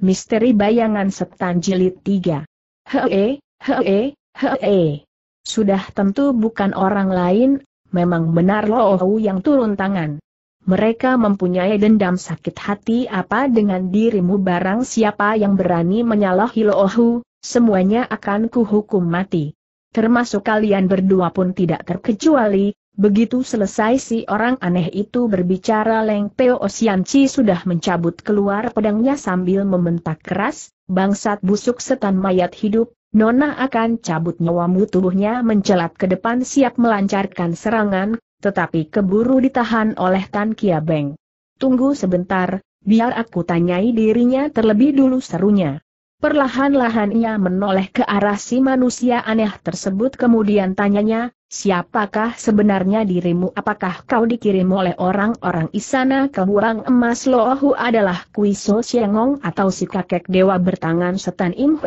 Misteri Bayangan Setan Jilid 3. Hee, hee, hee. Sudah tentu bukan orang lain, memang benar Lohu yang turun tangan. Mereka mempunyai dendam sakit hati apa dengan dirimu barang siapa yang berani menyalahi Lohu, semuanya akan kuhukum mati. Termasuk kalian berdua pun tidak terkecuali, Begitu selesai si orang aneh itu berbicara Leng Peo Osianci sudah mencabut keluar pedangnya sambil membentak keras, bangsat busuk setan mayat hidup, Nona akan cabut nyawamu tubuhnya mencelat ke depan siap melancarkan serangan, tetapi keburu ditahan oleh Tan Kia Beng. Tunggu sebentar, biar aku tanyai dirinya terlebih dulu serunya. Perlahan-lahan ia menoleh ke arah si manusia aneh tersebut kemudian tanyanya, Siapakah sebenarnya dirimu? Apakah kau dikirim oleh orang-orang istana ke buang emas Lohu adalah Kuiso Siengong atau si kakek dewa bertangan setan Im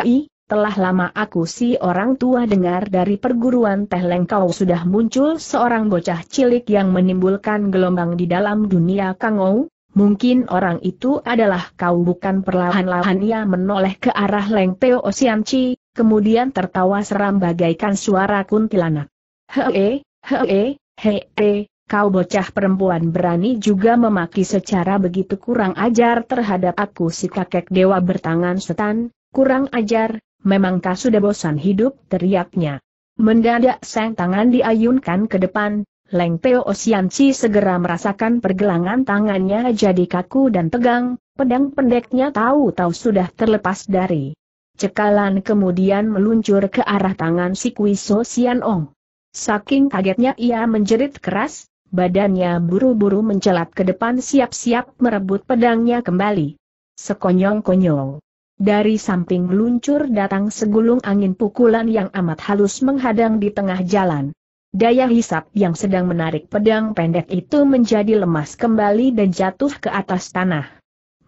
Telah lama aku si orang tua dengar dari perguruan teh lengkau sudah muncul seorang bocah cilik yang menimbulkan gelombang di dalam dunia kangou, Mungkin orang itu adalah kau bukan perlahan-lahan ia menoleh ke arah Leng Peo Osianci, kemudian tertawa seram bagaikan suara kuntilanak. Hee, hee, hee, kau bocah perempuan berani juga memaki secara begitu kurang ajar terhadap aku si kakek dewa bertangan setan, kurang ajar, memangkah sudah bosan hidup teriaknya. Mendadak sang tangan diayunkan ke depan, Leng Teo Osianci segera merasakan pergelangan tangannya jadi kaku dan tegang, pedang pendeknya tahu-tahu sudah terlepas dari. Cekalan kemudian meluncur ke arah tangan si Kui Sian Ong. Saking kagetnya ia menjerit keras, badannya buru-buru mencelat ke depan siap-siap merebut pedangnya kembali. Sekonyong-konyong. Dari samping meluncur datang segulung angin pukulan yang amat halus menghadang di tengah jalan. Daya hisap yang sedang menarik pedang pendek itu menjadi lemas kembali dan jatuh ke atas tanah.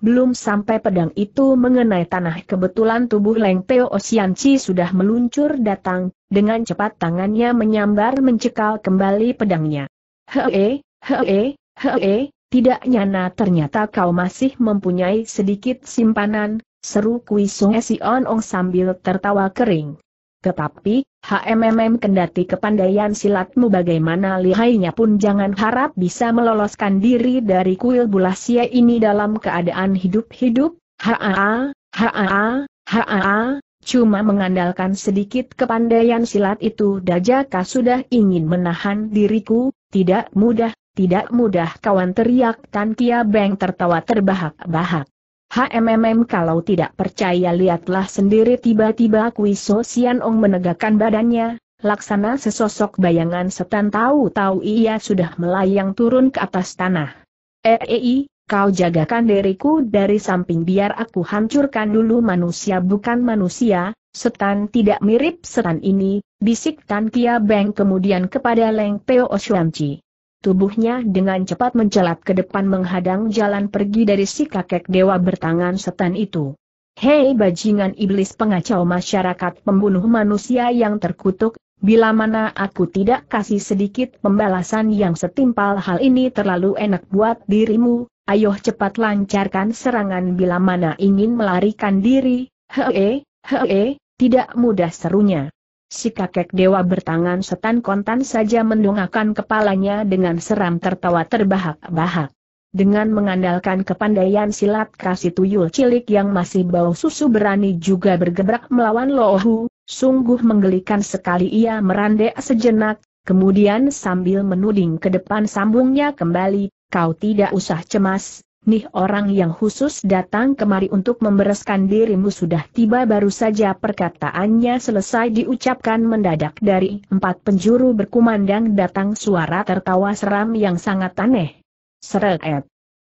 Belum sampai pedang itu mengenai tanah kebetulan tubuh Leng Teo Osianci sudah meluncur datang, dengan cepat tangannya menyambar mencekal kembali pedangnya. Hee, hee, hee, tidak nyana ternyata kau masih mempunyai sedikit simpanan, seru Kui Song Esion Ong sambil tertawa kering. Tetapi, HMMM kendati kepandaian silatmu bagaimana lihainya pun jangan harap bisa meloloskan diri dari kuil bulasia ini dalam keadaan hidup-hidup, haa, haa, haa, cuma mengandalkan sedikit kepandaian silat itu dajaka sudah ingin menahan diriku, tidak mudah, tidak mudah kawan teriak Tan Kia Beng tertawa terbahak-bahak. HMMM kalau tidak percaya lihatlah sendiri tiba-tiba Kuiso Ong menegakkan badannya, laksana sesosok bayangan setan tahu-tahu ia sudah melayang turun ke atas tanah. Eei, eh, eh, eh, kau jagakan diriku dari samping biar aku hancurkan dulu manusia bukan manusia, setan tidak mirip setan ini, bisik Tan Kia Beng kemudian kepada Leng Peo Oshuamci. Tubuhnya dengan cepat mencelat ke depan menghadang jalan pergi dari si kakek dewa bertangan setan itu. Hei bajingan iblis pengacau masyarakat pembunuh manusia yang terkutuk, bila mana aku tidak kasih sedikit pembalasan yang setimpal hal ini terlalu enak buat dirimu, ayo cepat lancarkan serangan bila mana ingin melarikan diri, hee, hee, tidak mudah serunya. Si kakek dewa bertangan setan kontan saja mendongakkan kepalanya dengan seram tertawa terbahak-bahak. Dengan mengandalkan kepandaian silat kasih tuyul cilik yang masih bau susu berani juga bergebrak melawan Lohu, sungguh menggelikan sekali ia merandek sejenak, kemudian sambil menuding ke depan sambungnya kembali, kau tidak usah cemas, nih orang yang khusus datang kemari untuk membereskan dirimu sudah tiba baru saja perkataannya selesai diucapkan mendadak dari empat penjuru berkumandang datang suara tertawa seram yang sangat aneh. Seret,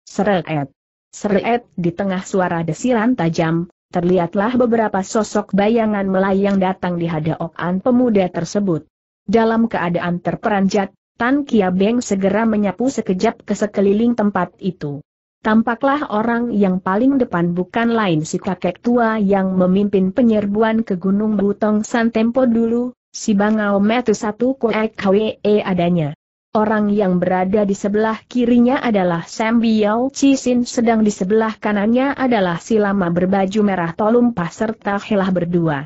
seret, seret di tengah suara desiran tajam, terlihatlah beberapa sosok bayangan melayang datang di hadapan pemuda tersebut. Dalam keadaan terperanjat, Tan Kia Beng segera menyapu sekejap ke sekeliling tempat itu. Tampaklah orang yang paling depan bukan lain si kakek tua yang memimpin penyerbuan ke Gunung Butong San Tempo dulu, si Bangau Metu Satu Kuek Hwe e adanya. Orang yang berada di sebelah kirinya adalah Sam Biao Cisin sedang di sebelah kanannya adalah si lama berbaju merah Tolumpah serta Helah berdua.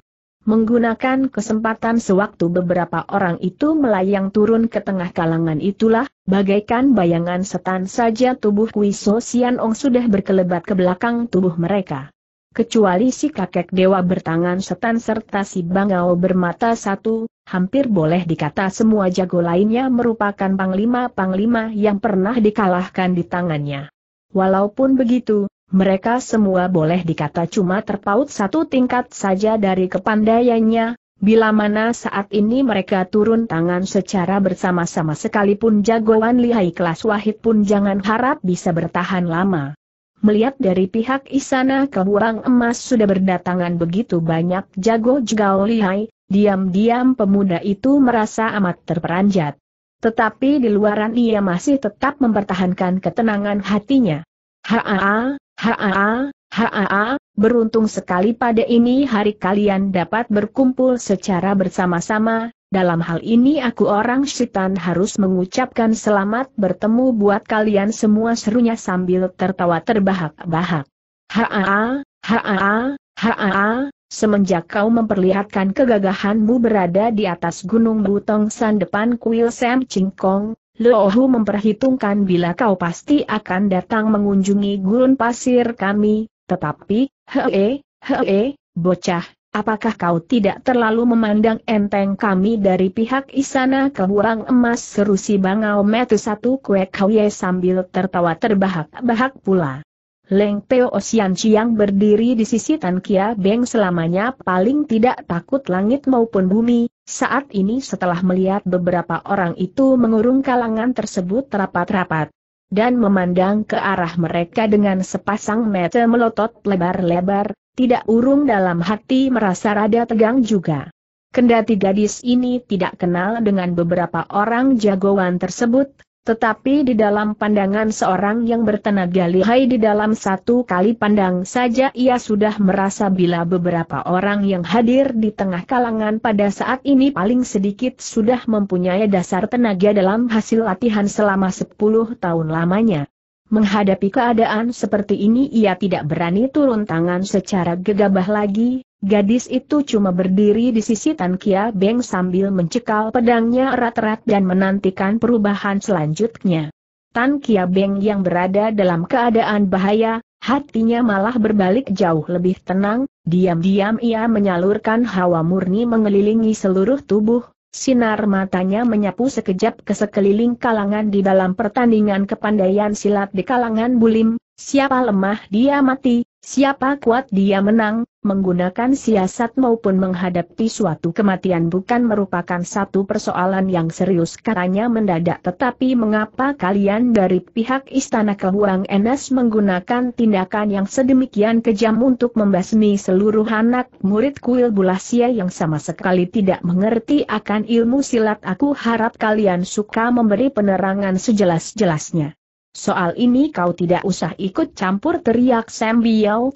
Menggunakan kesempatan sewaktu beberapa orang itu melayang turun ke tengah kalangan itulah, bagaikan bayangan setan saja tubuh So Sian Ong sudah berkelebat ke belakang tubuh mereka. Kecuali si kakek dewa bertangan setan serta si bangau bermata satu, hampir boleh dikata semua jago lainnya merupakan panglima-panglima yang pernah dikalahkan di tangannya. Walaupun begitu, mereka semua boleh dikata cuma terpaut satu tingkat saja dari kepandaiannya, bila mana saat ini mereka turun tangan secara bersama-sama sekalipun jagoan lihai kelas wahid pun jangan harap bisa bertahan lama. Melihat dari pihak Isana ke Burang Emas sudah berdatangan begitu banyak jago jagau lihai, diam-diam pemuda itu merasa amat terperanjat. Tetapi di luaran ia masih tetap mempertahankan ketenangan hatinya. Haa, haa, haa, beruntung sekali pada ini hari kalian dapat berkumpul secara bersama-sama, dalam hal ini aku orang setan harus mengucapkan selamat bertemu buat kalian semua serunya sambil tertawa terbahak-bahak. Haa, haa, haa, semenjak kau memperlihatkan kegagahanmu berada di atas gunung Butong San depan kuil Sam Ching Kong. Lohu memperhitungkan bila kau pasti akan datang mengunjungi gurun pasir kami, tetapi, hee, hee, bocah, apakah kau tidak terlalu memandang enteng kami dari pihak istana huang emas seru si bangau metu satu kue kauye sambil tertawa terbahak-bahak pula. Leng Teo Osian Chiang berdiri di sisi Tan Kia Beng selamanya paling tidak takut langit maupun bumi, saat ini setelah melihat beberapa orang itu mengurung kalangan tersebut rapat-rapat dan memandang ke arah mereka dengan sepasang mata melotot lebar-lebar, tidak urung dalam hati merasa rada tegang juga. Kendati gadis ini tidak kenal dengan beberapa orang jagoan tersebut, tetapi di dalam pandangan seorang yang bertenaga lihai di dalam satu kali pandang saja ia sudah merasa bila beberapa orang yang hadir di tengah kalangan pada saat ini paling sedikit sudah mempunyai dasar tenaga dalam hasil latihan selama 10 tahun lamanya. Menghadapi keadaan seperti ini ia tidak berani turun tangan secara gegabah lagi, Gadis itu cuma berdiri di sisi Tan Kia Beng sambil mencekal pedangnya erat-erat dan menantikan perubahan selanjutnya. Tan Kia Beng yang berada dalam keadaan bahaya, hatinya malah berbalik jauh lebih tenang, diam-diam ia menyalurkan hawa murni mengelilingi seluruh tubuh, sinar matanya menyapu sekejap ke sekeliling kalangan di dalam pertandingan kepandaian silat di kalangan bulim, siapa lemah dia mati, Siapa kuat dia menang, menggunakan siasat maupun menghadapi suatu kematian bukan merupakan satu persoalan yang serius katanya mendadak tetapi mengapa kalian dari pihak istana keluang enas menggunakan tindakan yang sedemikian kejam untuk membasmi seluruh anak murid kuil bulasia yang sama sekali tidak mengerti akan ilmu silat aku harap kalian suka memberi penerangan sejelas-jelasnya. Soal ini kau tidak usah ikut campur teriak Sam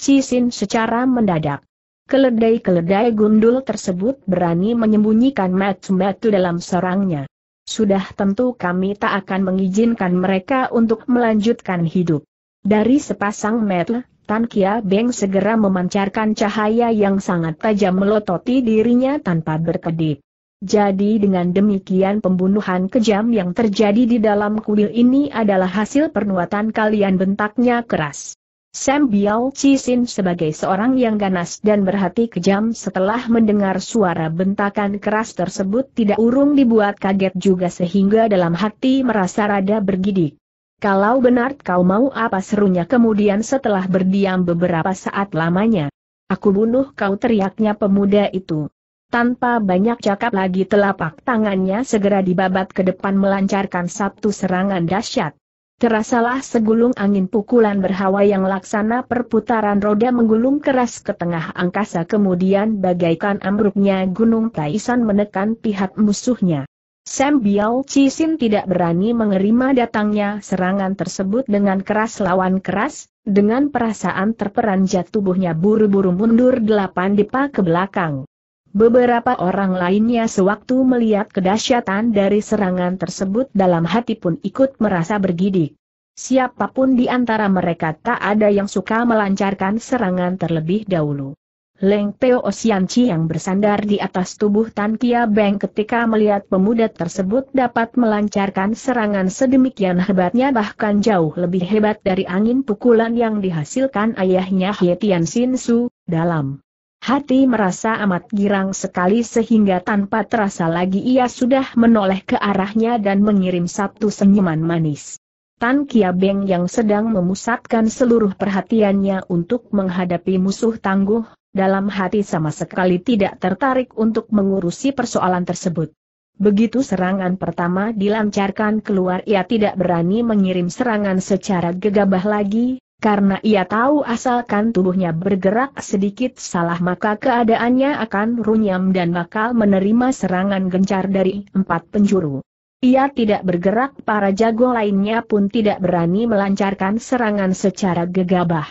Cisin secara mendadak. Keledai-keledai gundul tersebut berani menyembunyikan metu-metu dalam sarangnya. Sudah tentu kami tak akan mengizinkan mereka untuk melanjutkan hidup. Dari sepasang metel, Tan Kia Beng segera memancarkan cahaya yang sangat tajam melototi dirinya tanpa berkedip. Jadi dengan demikian pembunuhan kejam yang terjadi di dalam kuil ini adalah hasil pernuatan kalian bentaknya keras. Sam Biao Cisin sebagai seorang yang ganas dan berhati kejam setelah mendengar suara bentakan keras tersebut tidak urung dibuat kaget juga sehingga dalam hati merasa rada bergidik. Kalau benar kau mau apa serunya kemudian setelah berdiam beberapa saat lamanya. Aku bunuh kau teriaknya pemuda itu. Tanpa banyak cakap lagi telapak tangannya segera dibabat ke depan melancarkan satu serangan dahsyat. Terasalah segulung angin pukulan berhawa yang laksana perputaran roda menggulung keras ke tengah angkasa kemudian bagaikan ambruknya gunung Taisan menekan pihak musuhnya. Sam Biao Cixin tidak berani menerima datangnya serangan tersebut dengan keras lawan keras, dengan perasaan terperanjat tubuhnya buru-buru mundur delapan dipa ke belakang. Beberapa orang lainnya sewaktu melihat kedahsyatan dari serangan tersebut dalam hati pun ikut merasa bergidik. Siapapun di antara mereka tak ada yang suka melancarkan serangan terlebih dahulu. Leng Teo Osianci yang bersandar di atas tubuh Tan Kia Beng ketika melihat pemuda tersebut dapat melancarkan serangan sedemikian hebatnya bahkan jauh lebih hebat dari angin pukulan yang dihasilkan ayahnya Hietian Sin Su, dalam Hati merasa amat girang sekali sehingga tanpa terasa lagi ia sudah menoleh ke arahnya dan mengirim satu senyuman manis. Tan Kia Beng yang sedang memusatkan seluruh perhatiannya untuk menghadapi musuh tangguh, dalam hati sama sekali tidak tertarik untuk mengurusi persoalan tersebut. Begitu serangan pertama dilancarkan keluar ia tidak berani mengirim serangan secara gegabah lagi, karena ia tahu asalkan tubuhnya bergerak sedikit salah maka keadaannya akan runyam dan bakal menerima serangan gencar dari empat penjuru. Ia tidak bergerak para jago lainnya pun tidak berani melancarkan serangan secara gegabah.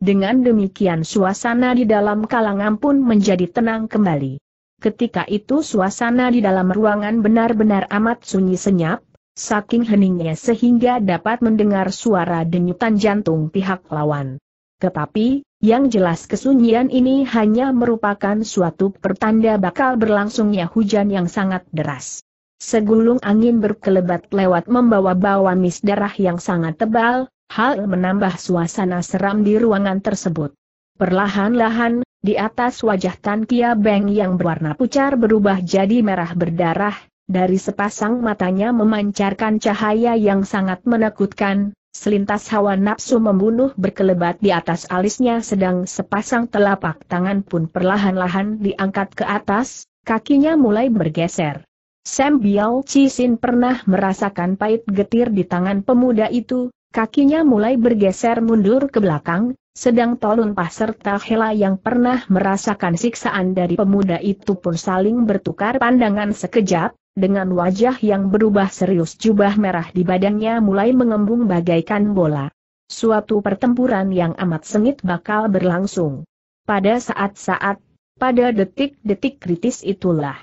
Dengan demikian suasana di dalam kalangan pun menjadi tenang kembali. Ketika itu suasana di dalam ruangan benar-benar amat sunyi senyap, saking heningnya sehingga dapat mendengar suara denyutan jantung pihak lawan. Tetapi, yang jelas kesunyian ini hanya merupakan suatu pertanda bakal berlangsungnya hujan yang sangat deras. Segulung angin berkelebat lewat membawa mis darah yang sangat tebal, hal menambah suasana seram di ruangan tersebut. Perlahan-lahan, di atas wajah Tan Kia Beng yang berwarna pucar berubah jadi merah berdarah, dari sepasang matanya memancarkan cahaya yang sangat menakutkan, selintas hawa nafsu membunuh berkelebat di atas alisnya sedang sepasang telapak tangan pun perlahan-lahan diangkat ke atas, kakinya mulai bergeser. Sam Biao Cisin pernah merasakan pahit getir di tangan pemuda itu, kakinya mulai bergeser mundur ke belakang, sedang Tolun serta Hela yang pernah merasakan siksaan dari pemuda itu pun saling bertukar pandangan sekejap, dengan wajah yang berubah serius jubah merah di badannya mulai mengembung bagaikan bola. Suatu pertempuran yang amat sengit bakal berlangsung. Pada saat-saat, pada detik-detik kritis itulah.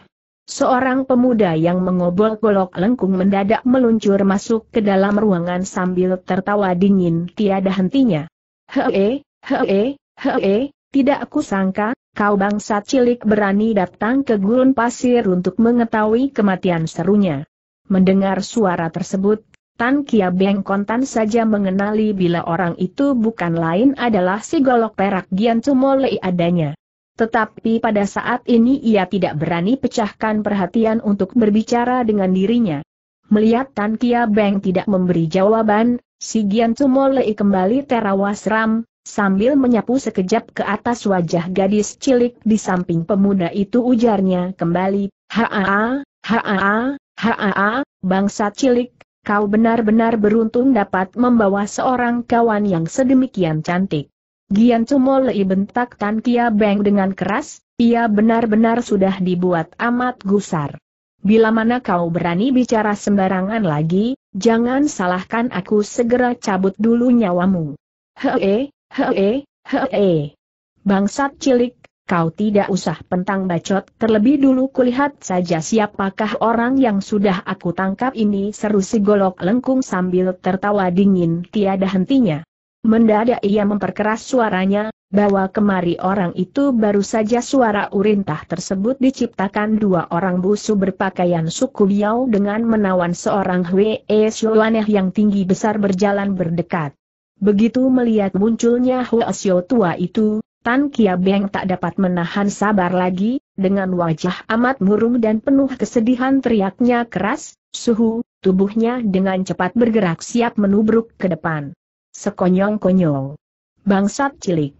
Seorang pemuda yang mengobol golok lengkung mendadak meluncur masuk ke dalam ruangan sambil tertawa dingin tiada hentinya. Hee, hee, hee, tidak aku sangka, kau bangsa cilik berani datang ke gurun pasir untuk mengetahui kematian serunya. Mendengar suara tersebut, Tan Kia Beng kontan saja mengenali bila orang itu bukan lain adalah si golok perak Gian Cumolei adanya. Tetapi pada saat ini ia tidak berani pecahkan perhatian untuk berbicara dengan dirinya. Melihat Tan Kia Beng tidak memberi jawaban, si Gian Cumolei kembali terawas ram, Sambil menyapu sekejap ke atas wajah gadis cilik di samping pemuda itu ujarnya kembali, Haa, haa, haa, bangsa cilik, kau benar-benar beruntung dapat membawa seorang kawan yang sedemikian cantik. Gian Cumo Lei bentak Tan Kia Beng dengan keras, ia benar-benar sudah dibuat amat gusar. Bila mana kau berani bicara sembarangan lagi, jangan salahkan aku segera cabut dulu nyawamu. Hee, Hee, hee. Bangsat cilik, kau tidak usah pentang bacot. Terlebih dulu kulihat saja siapakah orang yang sudah aku tangkap ini seru si golok lengkung sambil tertawa dingin tiada hentinya. Mendadak ia memperkeras suaranya, bawa kemari orang itu baru saja suara urintah tersebut diciptakan dua orang busu berpakaian suku Biau dengan menawan seorang Hwee Shuaneh yang tinggi besar berjalan berdekat. Begitu melihat munculnya Xiao tua itu, Tan Kia Beng tak dapat menahan sabar lagi, dengan wajah amat murung dan penuh kesedihan teriaknya keras, suhu, tubuhnya dengan cepat bergerak siap menubruk ke depan. Sekonyong-konyong. Bangsat cilik.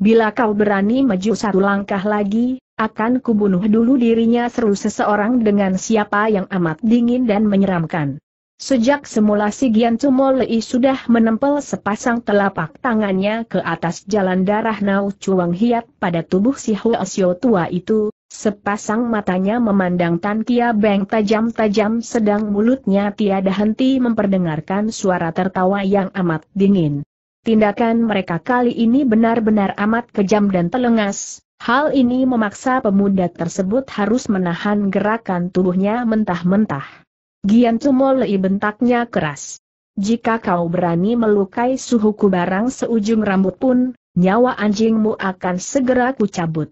Bila kau berani maju satu langkah lagi, akan kubunuh dulu dirinya seru seseorang dengan siapa yang amat dingin dan menyeramkan. Sejak semula si Gian Tumolei sudah menempel sepasang telapak tangannya ke atas jalan darah Nau Chuang Hiat pada tubuh si Hoesio tua itu, sepasang matanya memandang Tan Kia Beng tajam-tajam sedang mulutnya tiada henti memperdengarkan suara tertawa yang amat dingin. Tindakan mereka kali ini benar-benar amat kejam dan telengas, hal ini memaksa pemuda tersebut harus menahan gerakan tubuhnya mentah-mentah. Gian Tumolei bentaknya keras. Jika kau berani melukai suhuku barang seujung rambut pun, nyawa anjingmu akan segera kucabut.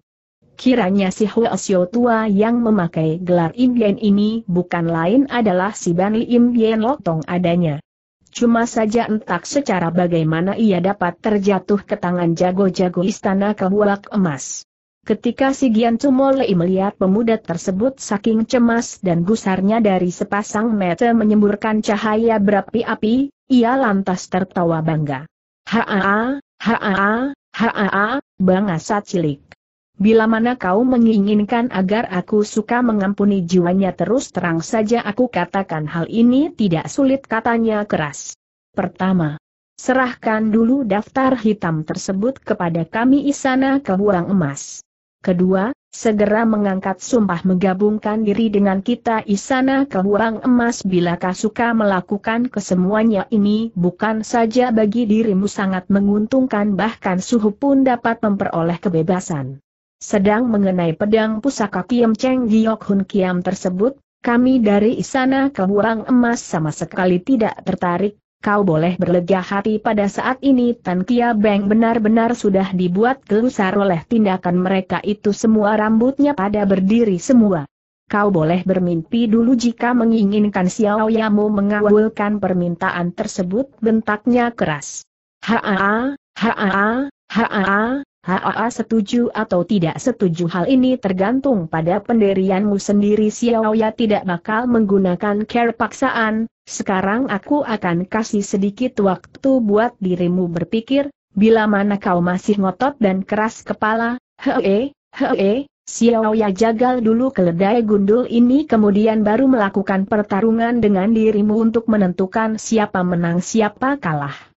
Kiranya si Huasyo tua yang memakai gelar Im Bien ini bukan lain adalah si Ban Im Lotong adanya. Cuma saja entak secara bagaimana ia dapat terjatuh ke tangan jago-jago istana kebuak emas. Ketika si Gian Cumolei melihat pemuda tersebut saking cemas dan gusarnya dari sepasang mata menyemburkan cahaya berapi-api, ia lantas tertawa bangga. Haa, haa, haa, bangsa cilik. Bila mana kau menginginkan agar aku suka mengampuni jiwanya terus terang saja aku katakan hal ini tidak sulit katanya keras. Pertama, serahkan dulu daftar hitam tersebut kepada kami Isana Kebuang Emas. Kedua, segera mengangkat sumpah menggabungkan diri dengan kita Isana Kehuang Emas bila suka melakukan kesemuanya ini bukan saja bagi dirimu sangat menguntungkan bahkan suhu pun dapat memperoleh kebebasan. Sedang mengenai pedang pusaka Kiam Cheng Giok Hun Kiam tersebut, kami dari Isana Kehuang Emas sama sekali tidak tertarik, kau boleh berlega hati pada saat ini Tan Kia Beng benar-benar sudah dibuat gelusar oleh tindakan mereka itu semua rambutnya pada berdiri semua. Kau boleh bermimpi dulu jika menginginkan Xiao Yamu mengawalkan permintaan tersebut bentaknya keras. Haa, haa, haa, haa, Haa setuju atau tidak setuju hal ini tergantung pada pendirianmu sendiri Xiaoya tidak bakal menggunakan care paksaan, sekarang aku akan kasih sedikit waktu buat dirimu berpikir, bila mana kau masih ngotot dan keras kepala, hee, hee, Xiaoya jagal dulu keledai gundul ini kemudian baru melakukan pertarungan dengan dirimu untuk menentukan siapa menang siapa kalah.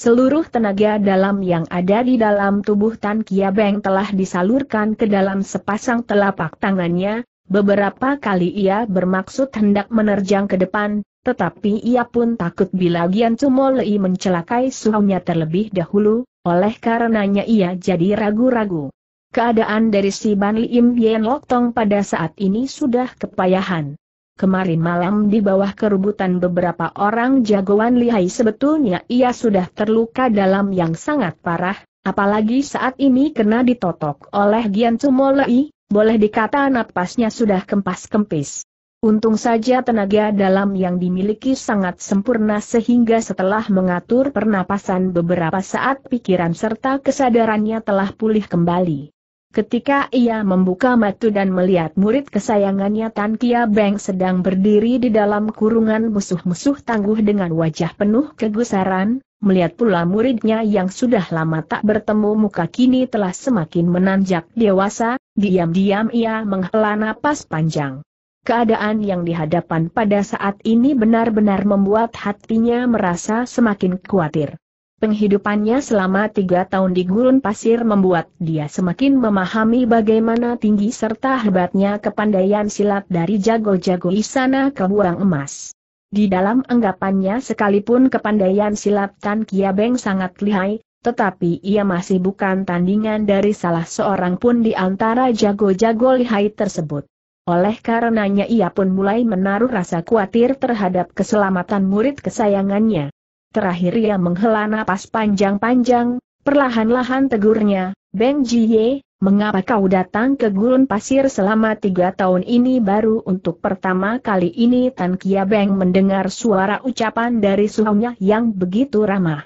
Seluruh tenaga dalam yang ada di dalam tubuh Tan Beng telah disalurkan ke dalam sepasang telapak tangannya, beberapa kali ia bermaksud hendak menerjang ke depan, tetapi ia pun takut bila Gian Lei mencelakai suhunya terlebih dahulu, oleh karenanya ia jadi ragu-ragu. Keadaan dari si Ban Li Im Yen Lok Tong pada saat ini sudah kepayahan. Kemarin malam di bawah kerubutan beberapa orang jagoan lihai sebetulnya ia sudah terluka dalam yang sangat parah, apalagi saat ini kena ditotok oleh Gian Cumolei, boleh dikata napasnya sudah kempas-kempis. Untung saja tenaga dalam yang dimiliki sangat sempurna sehingga setelah mengatur pernapasan beberapa saat pikiran serta kesadarannya telah pulih kembali. Ketika ia membuka mata dan melihat murid kesayangannya Tan Kia Beng sedang berdiri di dalam kurungan musuh-musuh tangguh dengan wajah penuh kegusaran, melihat pula muridnya yang sudah lama tak bertemu muka kini telah semakin menanjak dewasa, diam-diam ia menghela napas panjang. Keadaan yang dihadapan pada saat ini benar-benar membuat hatinya merasa semakin khawatir. Penghidupannya selama tiga tahun di gurun pasir membuat dia semakin memahami bagaimana tinggi serta hebatnya kepandaian silat dari jago-jago ke kebuang emas. Di dalam anggapannya sekalipun kepandaian silat Tan Kiabeng sangat lihai, tetapi ia masih bukan tandingan dari salah seorang pun di antara jago-jago lihai tersebut. Oleh karenanya ia pun mulai menaruh rasa khawatir terhadap keselamatan murid kesayangannya. Terakhir ia menghela napas panjang-panjang, perlahan-lahan tegurnya, Beng Jiye, mengapa kau datang ke gurun pasir selama tiga tahun ini baru untuk pertama kali ini Tan Kia Beng mendengar suara ucapan dari suhunya yang begitu ramah.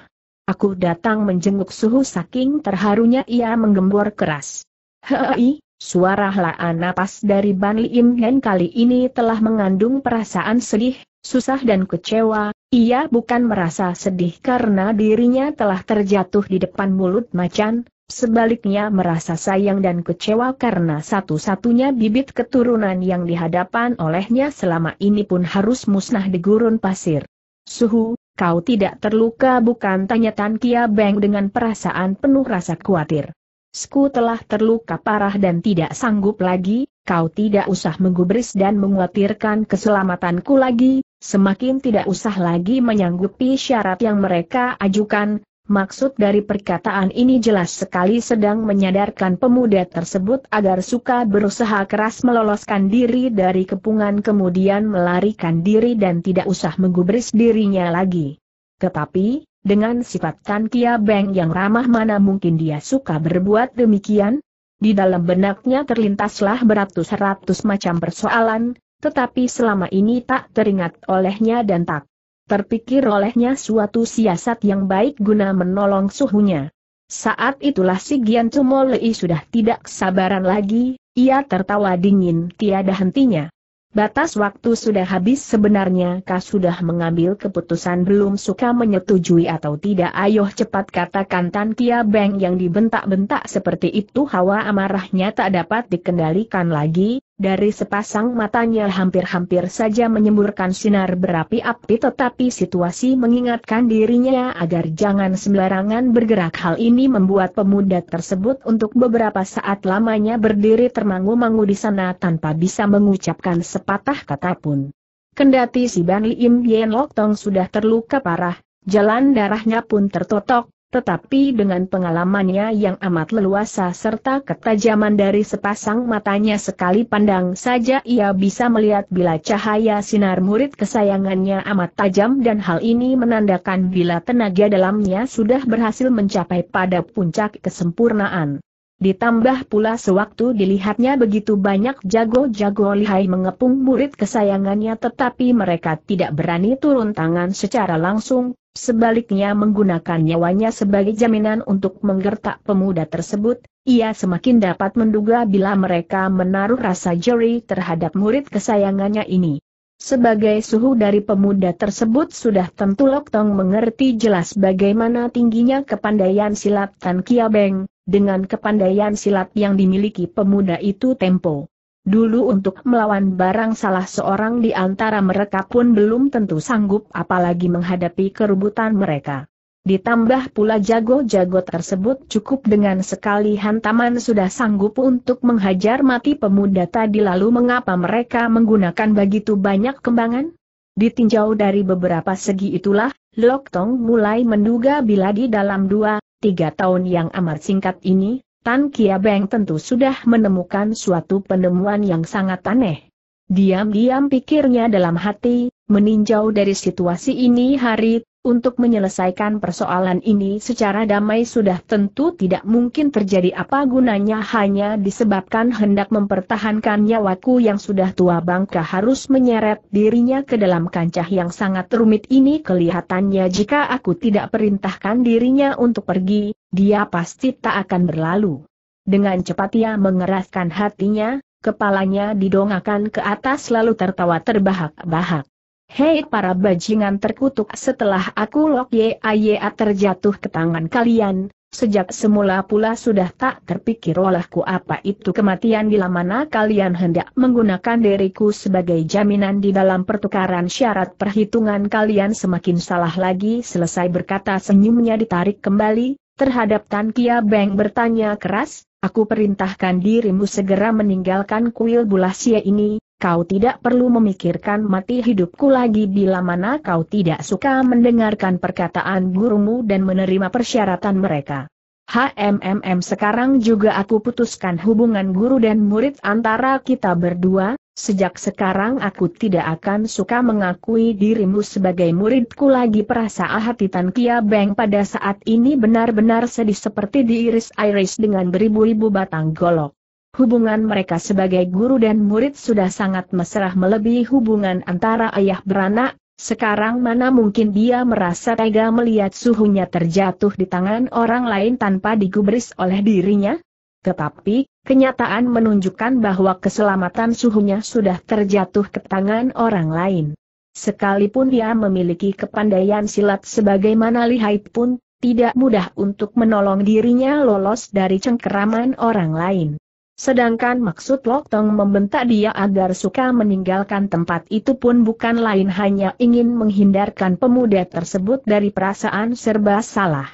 Aku datang menjenguk suhu saking terharunya ia menggembor keras. Hei, suara helaan napas dari Ban Im Hen kali ini telah mengandung perasaan sedih, susah dan kecewa, ia bukan merasa sedih karena dirinya telah terjatuh di depan mulut macan, sebaliknya merasa sayang dan kecewa karena satu-satunya bibit keturunan yang dihadapan olehnya selama ini pun harus musnah di gurun pasir. Suhu, kau tidak terluka bukan tanya Tan Kia Beng dengan perasaan penuh rasa khawatir. Sku telah terluka parah dan tidak sanggup lagi, kau tidak usah menggubris dan menguatirkan keselamatanku lagi, semakin tidak usah lagi menyanggupi syarat yang mereka ajukan, Maksud dari perkataan ini jelas sekali sedang menyadarkan pemuda tersebut agar suka berusaha keras meloloskan diri dari kepungan kemudian melarikan diri dan tidak usah menggubris dirinya lagi. Tetapi, dengan sifat Tan Kia Beng yang ramah mana mungkin dia suka berbuat demikian? Di dalam benaknya terlintaslah beratus-ratus macam persoalan, tetapi selama ini tak teringat olehnya dan tak terpikir olehnya suatu siasat yang baik guna menolong suhunya. Saat itulah si Gian Cumolei sudah tidak sabaran lagi, ia tertawa dingin tiada hentinya. Batas waktu sudah habis sebenarnya kau sudah mengambil keputusan belum suka menyetujui atau tidak ayo cepat katakan Tan Kia Beng yang dibentak-bentak seperti itu hawa amarahnya tak dapat dikendalikan lagi, dari sepasang matanya hampir-hampir saja menyemburkan sinar berapi-api tetapi situasi mengingatkan dirinya agar jangan sembarangan bergerak hal ini membuat pemuda tersebut untuk beberapa saat lamanya berdiri termangu-mangu di sana tanpa bisa mengucapkan sepatah kata pun. Kendati si Ban Lim Yen Lok Tong sudah terluka parah, jalan darahnya pun tertotok, tetapi dengan pengalamannya yang amat leluasa serta ketajaman dari sepasang matanya sekali pandang saja ia bisa melihat bila cahaya sinar murid kesayangannya amat tajam dan hal ini menandakan bila tenaga dalamnya sudah berhasil mencapai pada puncak kesempurnaan. Ditambah pula sewaktu dilihatnya begitu banyak jago-jago lihai mengepung murid kesayangannya tetapi mereka tidak berani turun tangan secara langsung, sebaliknya menggunakan nyawanya sebagai jaminan untuk menggertak pemuda tersebut, ia semakin dapat menduga bila mereka menaruh rasa jeri terhadap murid kesayangannya ini. Sebagai suhu dari pemuda tersebut sudah tentu Tong mengerti jelas bagaimana tingginya kepandaian silat Tan Beng dengan kepandaian silat yang dimiliki pemuda itu tempo. Dulu untuk melawan barang salah seorang di antara mereka pun belum tentu sanggup apalagi menghadapi kerubutan mereka. Ditambah pula jago-jago tersebut cukup dengan sekali hantaman sudah sanggup untuk menghajar mati pemuda tadi lalu mengapa mereka menggunakan begitu banyak kembangan? Ditinjau dari beberapa segi itulah, Lok Tong mulai menduga bila di dalam dua, tiga tahun yang amat singkat ini, Tan Kia Beng tentu sudah menemukan suatu penemuan yang sangat aneh. Diam-diam pikirnya dalam hati, meninjau dari situasi ini hari untuk menyelesaikan persoalan ini secara damai sudah tentu tidak mungkin terjadi apa gunanya hanya disebabkan hendak mempertahankan nyawaku yang sudah tua bangka harus menyeret dirinya ke dalam kancah yang sangat rumit ini kelihatannya jika aku tidak perintahkan dirinya untuk pergi, dia pasti tak akan berlalu. Dengan cepat ia mengeraskan hatinya, kepalanya didongakan ke atas lalu tertawa terbahak-bahak. Hei para bajingan terkutuk setelah aku Lok a terjatuh ke tangan kalian, sejak semula pula sudah tak terpikir olehku apa itu kematian bila mana kalian hendak menggunakan diriku sebagai jaminan di dalam pertukaran syarat perhitungan kalian semakin salah lagi selesai berkata senyumnya ditarik kembali, terhadap Tan Kia Beng bertanya keras, aku perintahkan dirimu segera meninggalkan kuil bulasia ini, kau tidak perlu memikirkan mati hidupku lagi bila mana kau tidak suka mendengarkan perkataan gurumu dan menerima persyaratan mereka. HMMM sekarang juga aku putuskan hubungan guru dan murid antara kita berdua, sejak sekarang aku tidak akan suka mengakui dirimu sebagai muridku lagi perasaan hati Tan Kia Beng pada saat ini benar-benar sedih seperti diiris-iris dengan beribu-ribu batang golok. Hubungan mereka sebagai guru dan murid sudah sangat mesra melebihi hubungan antara ayah beranak, sekarang mana mungkin dia merasa tega melihat suhunya terjatuh di tangan orang lain tanpa digubris oleh dirinya? Tetapi, kenyataan menunjukkan bahwa keselamatan suhunya sudah terjatuh ke tangan orang lain. Sekalipun dia memiliki kepandaian silat sebagaimana lihai pun, tidak mudah untuk menolong dirinya lolos dari cengkeraman orang lain. Sedangkan maksud Tong membentak dia agar suka meninggalkan tempat itu pun bukan lain hanya ingin menghindarkan pemuda tersebut dari perasaan serba salah.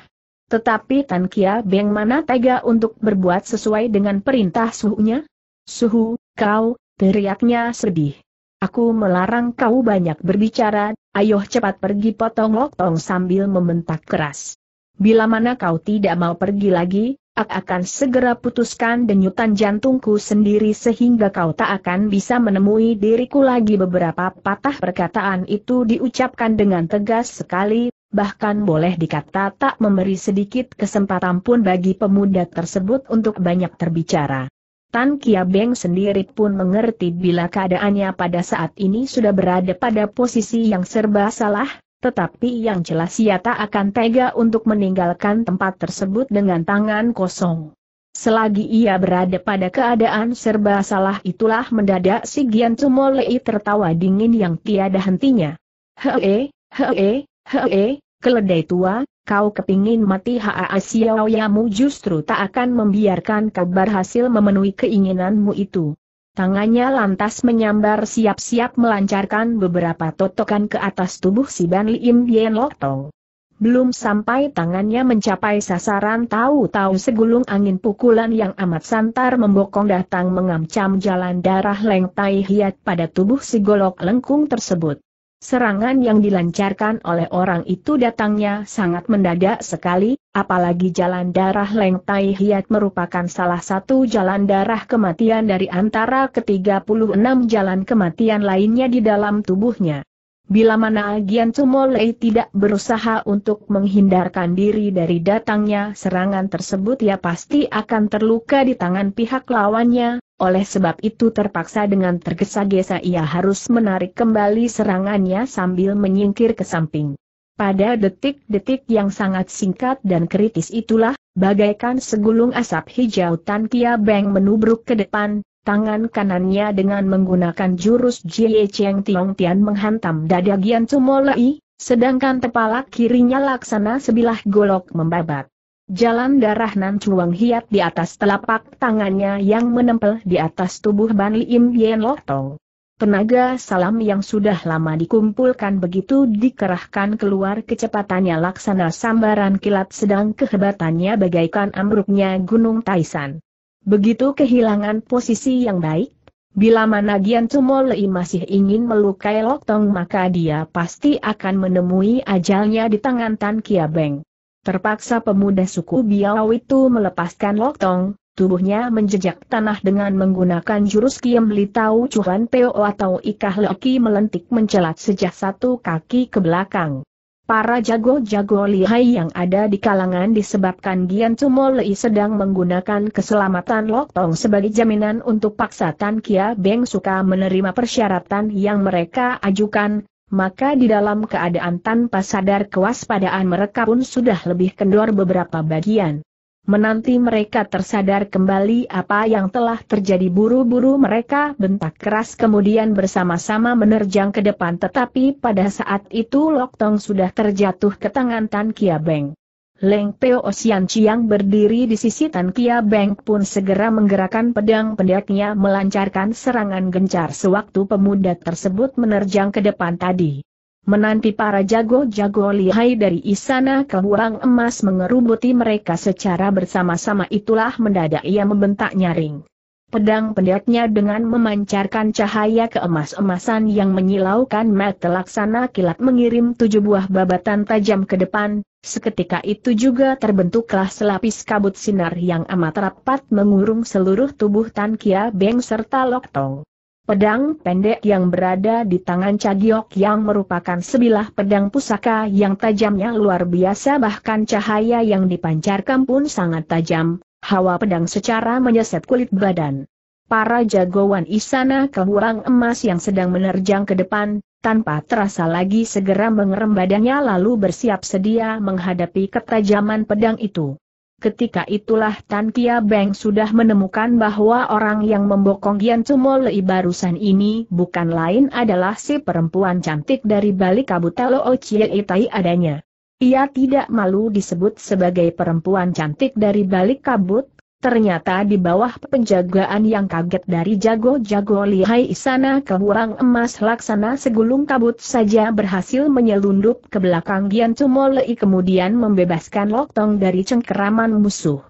Tetapi Tan Kia Beng mana tega untuk berbuat sesuai dengan perintah suhunya? Suhu, kau, teriaknya sedih. Aku melarang kau banyak berbicara, ayo cepat pergi potong Tong sambil membentak keras. Bila mana kau tidak mau pergi lagi, akan segera putuskan denyutan jantungku sendiri sehingga kau tak akan bisa menemui diriku lagi beberapa patah perkataan itu diucapkan dengan tegas sekali, bahkan boleh dikata tak memberi sedikit kesempatan pun bagi pemuda tersebut untuk banyak terbicara. Tan Kia Beng sendiri pun mengerti bila keadaannya pada saat ini sudah berada pada posisi yang serba salah, tetapi yang jelas ia tak akan tega untuk meninggalkan tempat tersebut dengan tangan kosong. Selagi ia berada pada keadaan serba salah itulah mendadak si Gian Cumolei tertawa dingin yang tiada hentinya. Hee, hee, hee, keledai tua, kau kepingin mati haa Xiaoyamu justru tak akan membiarkan kau berhasil memenuhi keinginanmu itu. Tangannya lantas menyambar siap-siap melancarkan beberapa totokan ke atas tubuh si Ban Lim Yen Lotong. Belum sampai tangannya mencapai sasaran tahu-tahu segulung angin pukulan yang amat santar membokong datang mengancam jalan darah Leng Tai Hiat pada tubuh si golok lengkung tersebut. Serangan yang dilancarkan oleh orang itu datangnya sangat mendadak sekali, apalagi jalan darah Leng Tai Hiat merupakan salah satu jalan darah kematian dari antara ke-36 jalan kematian lainnya di dalam tubuhnya. Bila mana Gian Sumolei tidak berusaha untuk menghindarkan diri dari datangnya serangan tersebut ya pasti akan terluka di tangan pihak lawannya, oleh sebab itu terpaksa dengan tergesa-gesa ia harus menarik kembali serangannya sambil menyingkir ke samping. Pada detik-detik yang sangat singkat dan kritis itulah, bagaikan segulung asap hijau Tan Kia Beng menubruk ke depan, tangan kanannya dengan menggunakan jurus Jie Cheng Tiong Tian menghantam dada Gian Cumolai, sedangkan kepala kirinya laksana sebilah golok membabat. Jalan darah Nan Chuang Hiat di atas telapak tangannya yang menempel di atas tubuh Ban im Yen Lotong. Tenaga salam yang sudah lama dikumpulkan begitu dikerahkan keluar kecepatannya laksana sambaran kilat sedang kehebatannya bagaikan ambruknya Gunung Taisan. Begitu kehilangan posisi yang baik, bila mana Gian Cumolei masih ingin melukai tong maka dia pasti akan menemui ajalnya di tangan Tan Kia Beng. Terpaksa pemuda suku Biau itu melepaskan loktong, tubuhnya menjejak tanah dengan menggunakan jurus Kiem Li Tau Chuan Peo atau Ikah Leoki melentik mencelat sejak satu kaki ke belakang. Para jago-jago lihai yang ada di kalangan disebabkan Gian Tumo sedang menggunakan keselamatan Loktong sebagai jaminan untuk paksa Tan Kia Beng suka menerima persyaratan yang mereka ajukan, maka di dalam keadaan tanpa sadar kewaspadaan mereka pun sudah lebih kendor beberapa bagian. Menanti mereka tersadar kembali apa yang telah terjadi buru-buru mereka bentak keras kemudian bersama-sama menerjang ke depan tetapi pada saat itu Tong sudah terjatuh ke tangan Tan Kia Beng. Leng Peo Osian Chiang berdiri di sisi Tan Kia Beng pun segera menggerakkan pedang pendeknya melancarkan serangan gencar sewaktu pemuda tersebut menerjang ke depan tadi. Menanti para jago-jago lihai dari istana kehuang emas mengerubuti mereka secara bersama-sama itulah mendadak ia membentak nyaring pedang pendeknya dengan memancarkan cahaya keemas-emasan yang menyilaukan mata laksana kilat mengirim tujuh buah babatan tajam ke depan, seketika itu juga terbentuklah selapis kabut sinar yang amat rapat mengurung seluruh tubuh Tan Kia Beng serta Lok Tong. Pedang pendek yang berada di tangan Cagiok yang merupakan sebilah pedang pusaka yang tajamnya luar biasa bahkan cahaya yang dipancarkan pun sangat tajam, hawa pedang secara menyeset kulit badan. Para jagoan isana kehurang emas yang sedang menerjang ke depan, tanpa terasa lagi segera mengerem badannya lalu bersiap sedia menghadapi ketajaman pedang itu. Ketika itulah Tan Kia Beng sudah menemukan bahwa orang yang membokong Gian Cumolei barusan ini bukan lain adalah si perempuan cantik dari balik kabut kabutalo Ochiei Itai adanya. Ia tidak malu disebut sebagai perempuan cantik dari balik kabut, ternyata di bawah penjagaan yang kaget dari jago-jago lihai sana kehurang emas laksana segulung kabut saja berhasil menyelundup ke belakang Gian Tumolei kemudian membebaskan loktong dari cengkeraman musuh.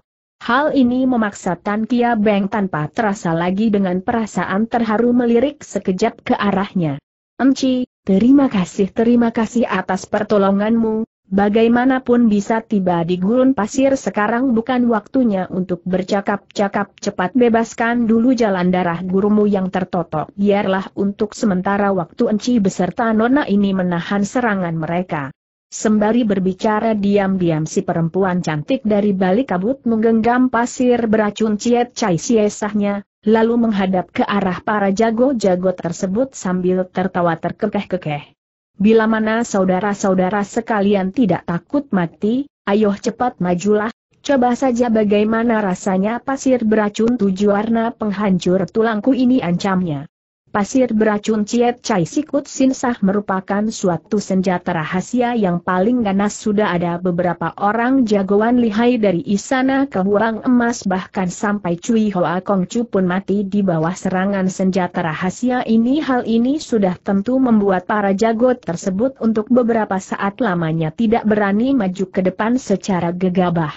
Hal ini memaksa Tan Kia Beng tanpa terasa lagi dengan perasaan terharu melirik sekejap ke arahnya. Emci, terima kasih terima kasih atas pertolonganmu, Bagaimanapun bisa tiba di gurun pasir sekarang bukan waktunya untuk bercakap-cakap cepat bebaskan dulu jalan darah gurumu yang tertotok. Biarlah untuk sementara waktu Enci beserta Nona ini menahan serangan mereka. Sembari berbicara diam-diam si perempuan cantik dari balik kabut menggenggam pasir beracun ciet cai siesahnya, lalu menghadap ke arah para jago-jago tersebut sambil tertawa terkekeh-kekeh. Bila mana saudara-saudara sekalian tidak takut mati, ayo cepat majulah, coba saja bagaimana rasanya pasir beracun tujuh warna penghancur tulangku ini ancamnya. Pasir beracun Ciet Chai Sikut Sinsah merupakan suatu senjata rahasia yang paling ganas sudah ada beberapa orang jagoan lihai dari Istana Huang Emas bahkan sampai Cui Hoa Chu pun mati di bawah serangan senjata rahasia ini hal ini sudah tentu membuat para jago tersebut untuk beberapa saat lamanya tidak berani maju ke depan secara gegabah.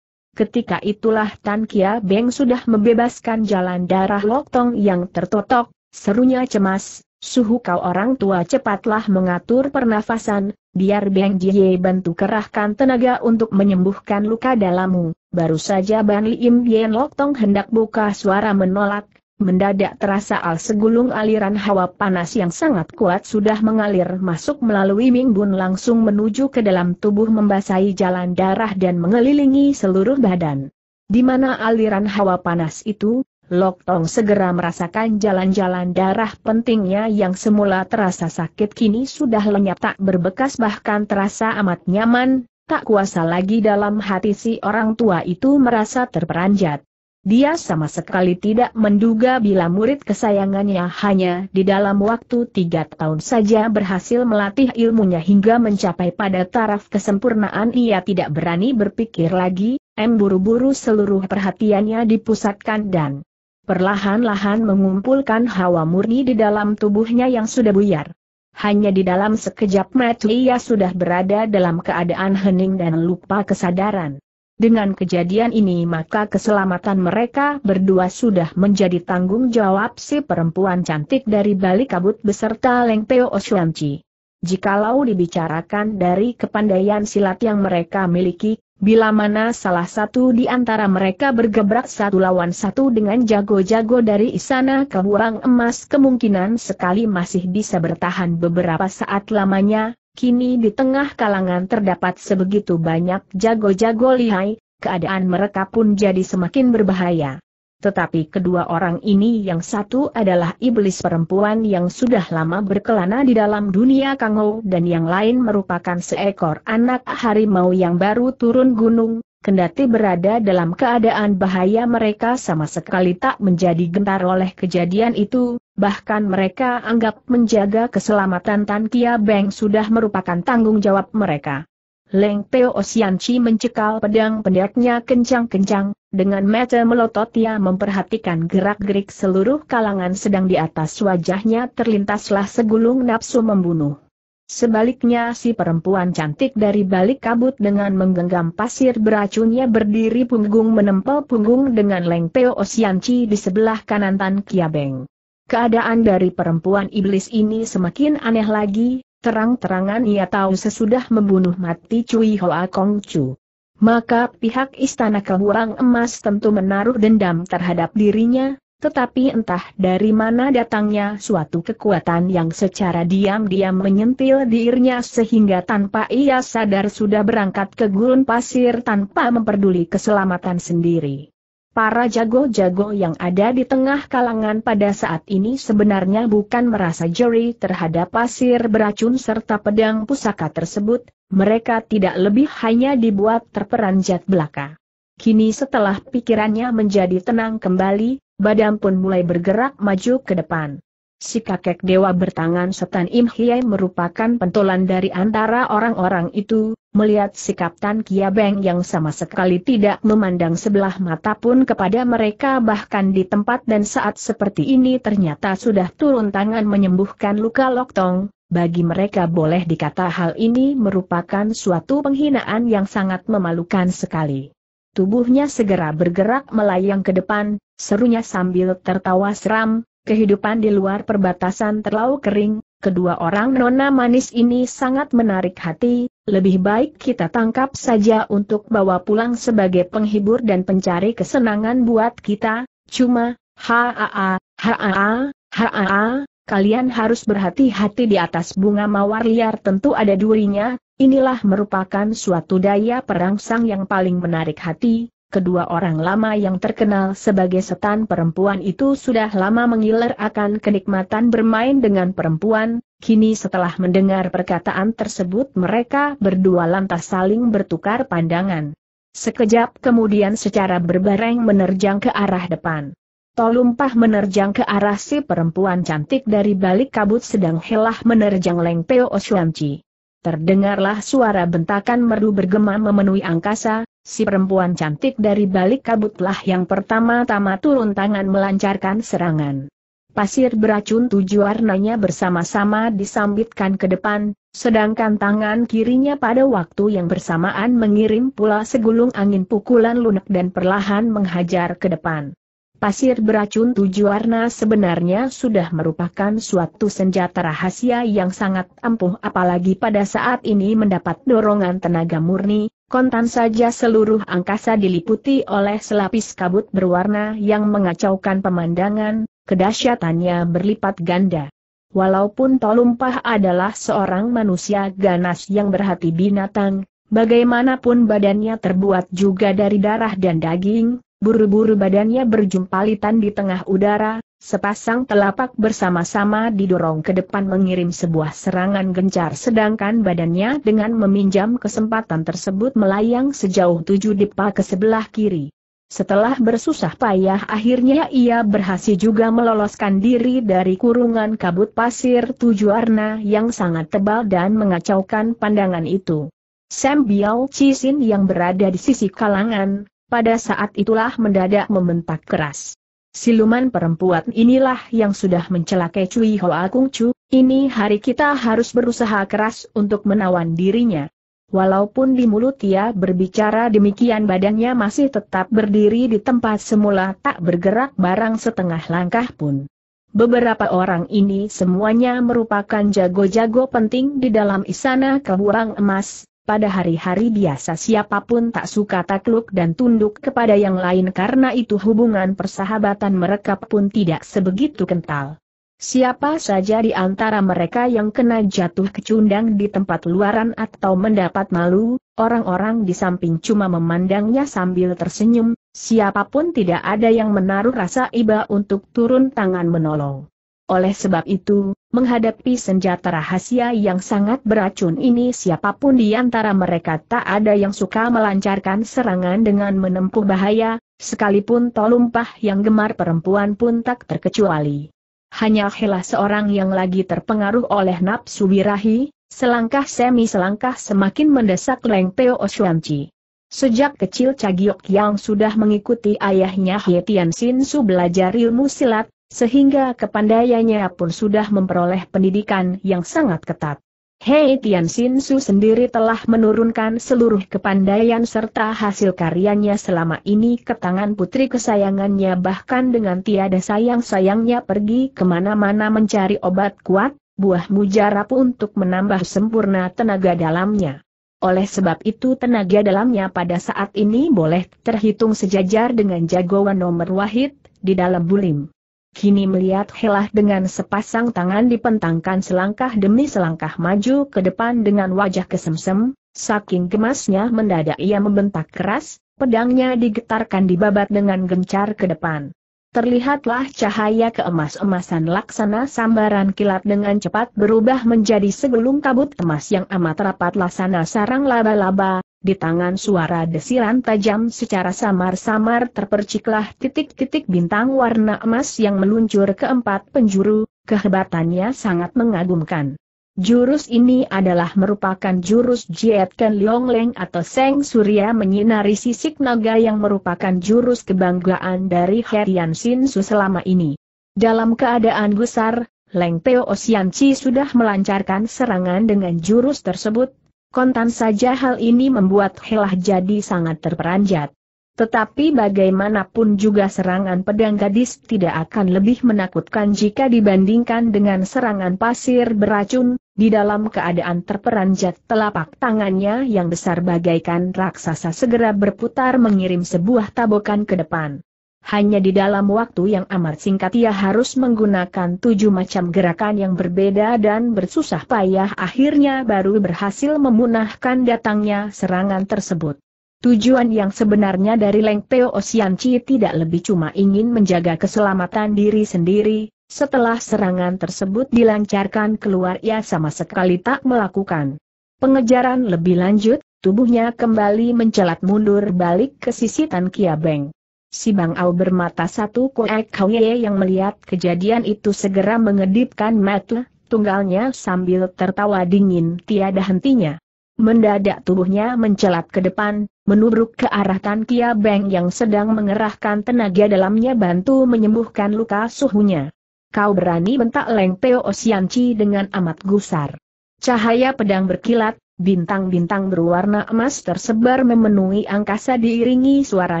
Ketika itulah Tan Kia Beng sudah membebaskan jalan darah Tong yang tertotok, Serunya cemas, suhu kau orang tua cepatlah mengatur pernafasan, biar Beng Jie bantu kerahkan tenaga untuk menyembuhkan luka dalammu. Baru saja Ban Im Yen Lok Tong hendak buka suara menolak, mendadak terasa al segulung aliran hawa panas yang sangat kuat sudah mengalir masuk melalui Ming Bun langsung menuju ke dalam tubuh membasahi jalan darah dan mengelilingi seluruh badan. Di mana aliran hawa panas itu, Lok Tong segera merasakan jalan-jalan darah pentingnya yang semula terasa sakit kini sudah lenyap tak berbekas bahkan terasa amat nyaman, tak kuasa lagi dalam hati si orang tua itu merasa terperanjat. Dia sama sekali tidak menduga bila murid kesayangannya hanya di dalam waktu tiga tahun saja berhasil melatih ilmunya hingga mencapai pada taraf kesempurnaan ia tidak berani berpikir lagi, M buru-buru seluruh perhatiannya dipusatkan dan perlahan-lahan mengumpulkan hawa murni di dalam tubuhnya yang sudah buyar. Hanya di dalam sekejap mata ia sudah berada dalam keadaan hening dan lupa kesadaran. Dengan kejadian ini maka keselamatan mereka berdua sudah menjadi tanggung jawab si perempuan cantik dari balik kabut beserta Leng Peo Oshuanchi. Jikalau dibicarakan dari kepandaian silat yang mereka miliki, Bila mana salah satu di antara mereka bergebrak satu lawan satu dengan jago-jago dari istana keburang emas kemungkinan sekali masih bisa bertahan beberapa saat lamanya, kini di tengah kalangan terdapat sebegitu banyak jago-jago lihai, keadaan mereka pun jadi semakin berbahaya. Tetapi kedua orang ini yang satu adalah iblis perempuan yang sudah lama berkelana di dalam dunia kangou dan yang lain merupakan seekor anak harimau yang baru turun gunung, kendati berada dalam keadaan bahaya mereka sama sekali tak menjadi gentar oleh kejadian itu, bahkan mereka anggap menjaga keselamatan Tan Kia Beng sudah merupakan tanggung jawab mereka. Leng Teo Osianci mencekal pedang pendeknya kencang-kencang, dengan mata melotot ia memperhatikan gerak-gerik seluruh kalangan sedang di atas wajahnya terlintaslah segulung nafsu membunuh. Sebaliknya si perempuan cantik dari balik kabut dengan menggenggam pasir beracunnya berdiri punggung menempel punggung dengan lengteo Osianci di sebelah kanan Tan Kiabeng. Keadaan dari perempuan iblis ini semakin aneh lagi, terang-terangan ia tahu sesudah membunuh mati Cui Hoa Kong Chu maka pihak istana keluang emas tentu menaruh dendam terhadap dirinya, tetapi entah dari mana datangnya suatu kekuatan yang secara diam-diam menyentil dirinya sehingga tanpa ia sadar sudah berangkat ke gurun pasir tanpa memperduli keselamatan sendiri. Para jago-jago yang ada di tengah kalangan pada saat ini sebenarnya bukan merasa jeri terhadap pasir beracun serta pedang pusaka tersebut, mereka tidak lebih hanya dibuat terperanjat belaka. Kini setelah pikirannya menjadi tenang kembali, badan pun mulai bergerak maju ke depan. Si kakek dewa bertangan setan Im Hiai merupakan pentolan dari antara orang-orang itu, melihat sikap Tan Kia Beng yang sama sekali tidak memandang sebelah mata pun kepada mereka bahkan di tempat dan saat seperti ini ternyata sudah turun tangan menyembuhkan luka Tong, bagi mereka boleh dikata hal ini merupakan suatu penghinaan yang sangat memalukan sekali. Tubuhnya segera bergerak melayang ke depan, serunya sambil tertawa seram, kehidupan di luar perbatasan terlalu kering, kedua orang nona manis ini sangat menarik hati, lebih baik kita tangkap saja untuk bawa pulang sebagai penghibur dan pencari kesenangan buat kita, cuma, haa, haa, haa, kalian harus berhati-hati di atas bunga mawar liar tentu ada durinya, inilah merupakan suatu daya perangsang yang paling menarik hati, kedua orang lama yang terkenal sebagai setan perempuan itu sudah lama mengiler akan kenikmatan bermain dengan perempuan, kini setelah mendengar perkataan tersebut mereka berdua lantas saling bertukar pandangan. Sekejap kemudian secara berbareng menerjang ke arah depan. Tolumpah menerjang ke arah si perempuan cantik dari balik kabut sedang helah menerjang Leng osuanci. Terdengarlah suara bentakan merdu bergema memenuhi angkasa, Si perempuan cantik dari balik kabutlah yang pertama-tama turun tangan melancarkan serangan. Pasir beracun tujuh warnanya bersama-sama disambitkan ke depan, sedangkan tangan kirinya pada waktu yang bersamaan mengirim pula segulung angin pukulan lunak dan perlahan menghajar ke depan. Pasir beracun tujuh warna sebenarnya sudah merupakan suatu senjata rahasia yang sangat ampuh apalagi pada saat ini mendapat dorongan tenaga murni, Kontan saja seluruh angkasa diliputi oleh selapis kabut berwarna yang mengacaukan pemandangan, kedahsyatannya berlipat ganda. Walaupun Tolumpah adalah seorang manusia ganas yang berhati binatang, bagaimanapun badannya terbuat juga dari darah dan daging, buru-buru badannya berjumpalitan di tengah udara, Sepasang telapak bersama-sama didorong ke depan mengirim sebuah serangan gencar sedangkan badannya dengan meminjam kesempatan tersebut melayang sejauh tujuh dipa ke sebelah kiri. Setelah bersusah payah akhirnya ia berhasil juga meloloskan diri dari kurungan kabut pasir tujuh warna yang sangat tebal dan mengacaukan pandangan itu. Sam Biao Chisin yang berada di sisi kalangan, pada saat itulah mendadak membentak keras. Siluman perempuan inilah yang sudah mencelakai Cui Hoa Kung Chu, ini hari kita harus berusaha keras untuk menawan dirinya. Walaupun di mulut ia berbicara demikian badannya masih tetap berdiri di tempat semula tak bergerak barang setengah langkah pun. Beberapa orang ini semuanya merupakan jago-jago penting di dalam istana keburang emas, pada hari-hari biasa siapapun tak suka takluk dan tunduk kepada yang lain karena itu hubungan persahabatan mereka pun tidak sebegitu kental. Siapa saja di antara mereka yang kena jatuh kecundang di tempat luaran atau mendapat malu, orang-orang di samping cuma memandangnya sambil tersenyum, siapapun tidak ada yang menaruh rasa iba untuk turun tangan menolong. Oleh sebab itu, menghadapi senjata rahasia yang sangat beracun ini siapapun di antara mereka tak ada yang suka melancarkan serangan dengan menempuh bahaya, sekalipun tolumpah yang gemar perempuan pun tak terkecuali. Hanya helah seorang yang lagi terpengaruh oleh nafsu birahi, selangkah semi selangkah semakin mendesak Leng Peo Oshuanchi. Sejak kecil Cagiok yang sudah mengikuti ayahnya Hietian Sinsu Sin Su belajar ilmu silat, sehingga kepandaiannya pun sudah memperoleh pendidikan yang sangat ketat. Hei Tian Xin Su sendiri telah menurunkan seluruh kepandaian serta hasil karyanya selama ini ke tangan putri kesayangannya bahkan dengan tiada sayang-sayangnya pergi kemana-mana mencari obat kuat, buah mujarab untuk menambah sempurna tenaga dalamnya. Oleh sebab itu tenaga dalamnya pada saat ini boleh terhitung sejajar dengan jagoan nomor wahid, di dalam bulim kini melihat Helah dengan sepasang tangan dipentangkan selangkah demi selangkah maju ke depan dengan wajah kesemsem, saking gemasnya mendadak ia membentak keras, pedangnya digetarkan dibabat dengan gencar ke depan. Terlihatlah cahaya keemas-emasan laksana sambaran kilat dengan cepat berubah menjadi segelung kabut emas yang amat rapat laksana sarang laba-laba, di tangan suara desiran tajam secara samar-samar terperciklah titik-titik bintang warna emas yang meluncur ke empat penjuru, kehebatannya sangat mengagumkan. Jurus ini adalah merupakan jurus Jiet Ken Leong Leng atau Seng Surya menyinari sisik naga yang merupakan jurus kebanggaan dari Herian Su selama ini. Dalam keadaan gusar, Leng Teo Chi sudah melancarkan serangan dengan jurus tersebut, Kontan saja hal ini membuat Helah jadi sangat terperanjat. Tetapi bagaimanapun juga serangan pedang gadis tidak akan lebih menakutkan jika dibandingkan dengan serangan pasir beracun, di dalam keadaan terperanjat telapak tangannya yang besar bagaikan raksasa segera berputar mengirim sebuah tabokan ke depan hanya di dalam waktu yang amat singkat ia harus menggunakan tujuh macam gerakan yang berbeda dan bersusah payah akhirnya baru berhasil memunahkan datangnya serangan tersebut. Tujuan yang sebenarnya dari Leng Peo Osianci tidak lebih cuma ingin menjaga keselamatan diri sendiri, setelah serangan tersebut dilancarkan keluar ia sama sekali tak melakukan pengejaran lebih lanjut, tubuhnya kembali mencelat mundur balik ke sisi Tan Kia Beng. Si Bang Au bermata satu Koek Kauye yang melihat kejadian itu segera mengedipkan mata, tunggalnya sambil tertawa dingin tiada hentinya. Mendadak tubuhnya mencelat ke depan, menubruk ke arah Tan Kia Beng yang sedang mengerahkan tenaga dalamnya bantu menyembuhkan luka suhunya. Kau berani bentak Leng Peo Osianci dengan amat gusar. Cahaya pedang berkilat, Bintang-bintang berwarna emas tersebar memenuhi angkasa diiringi suara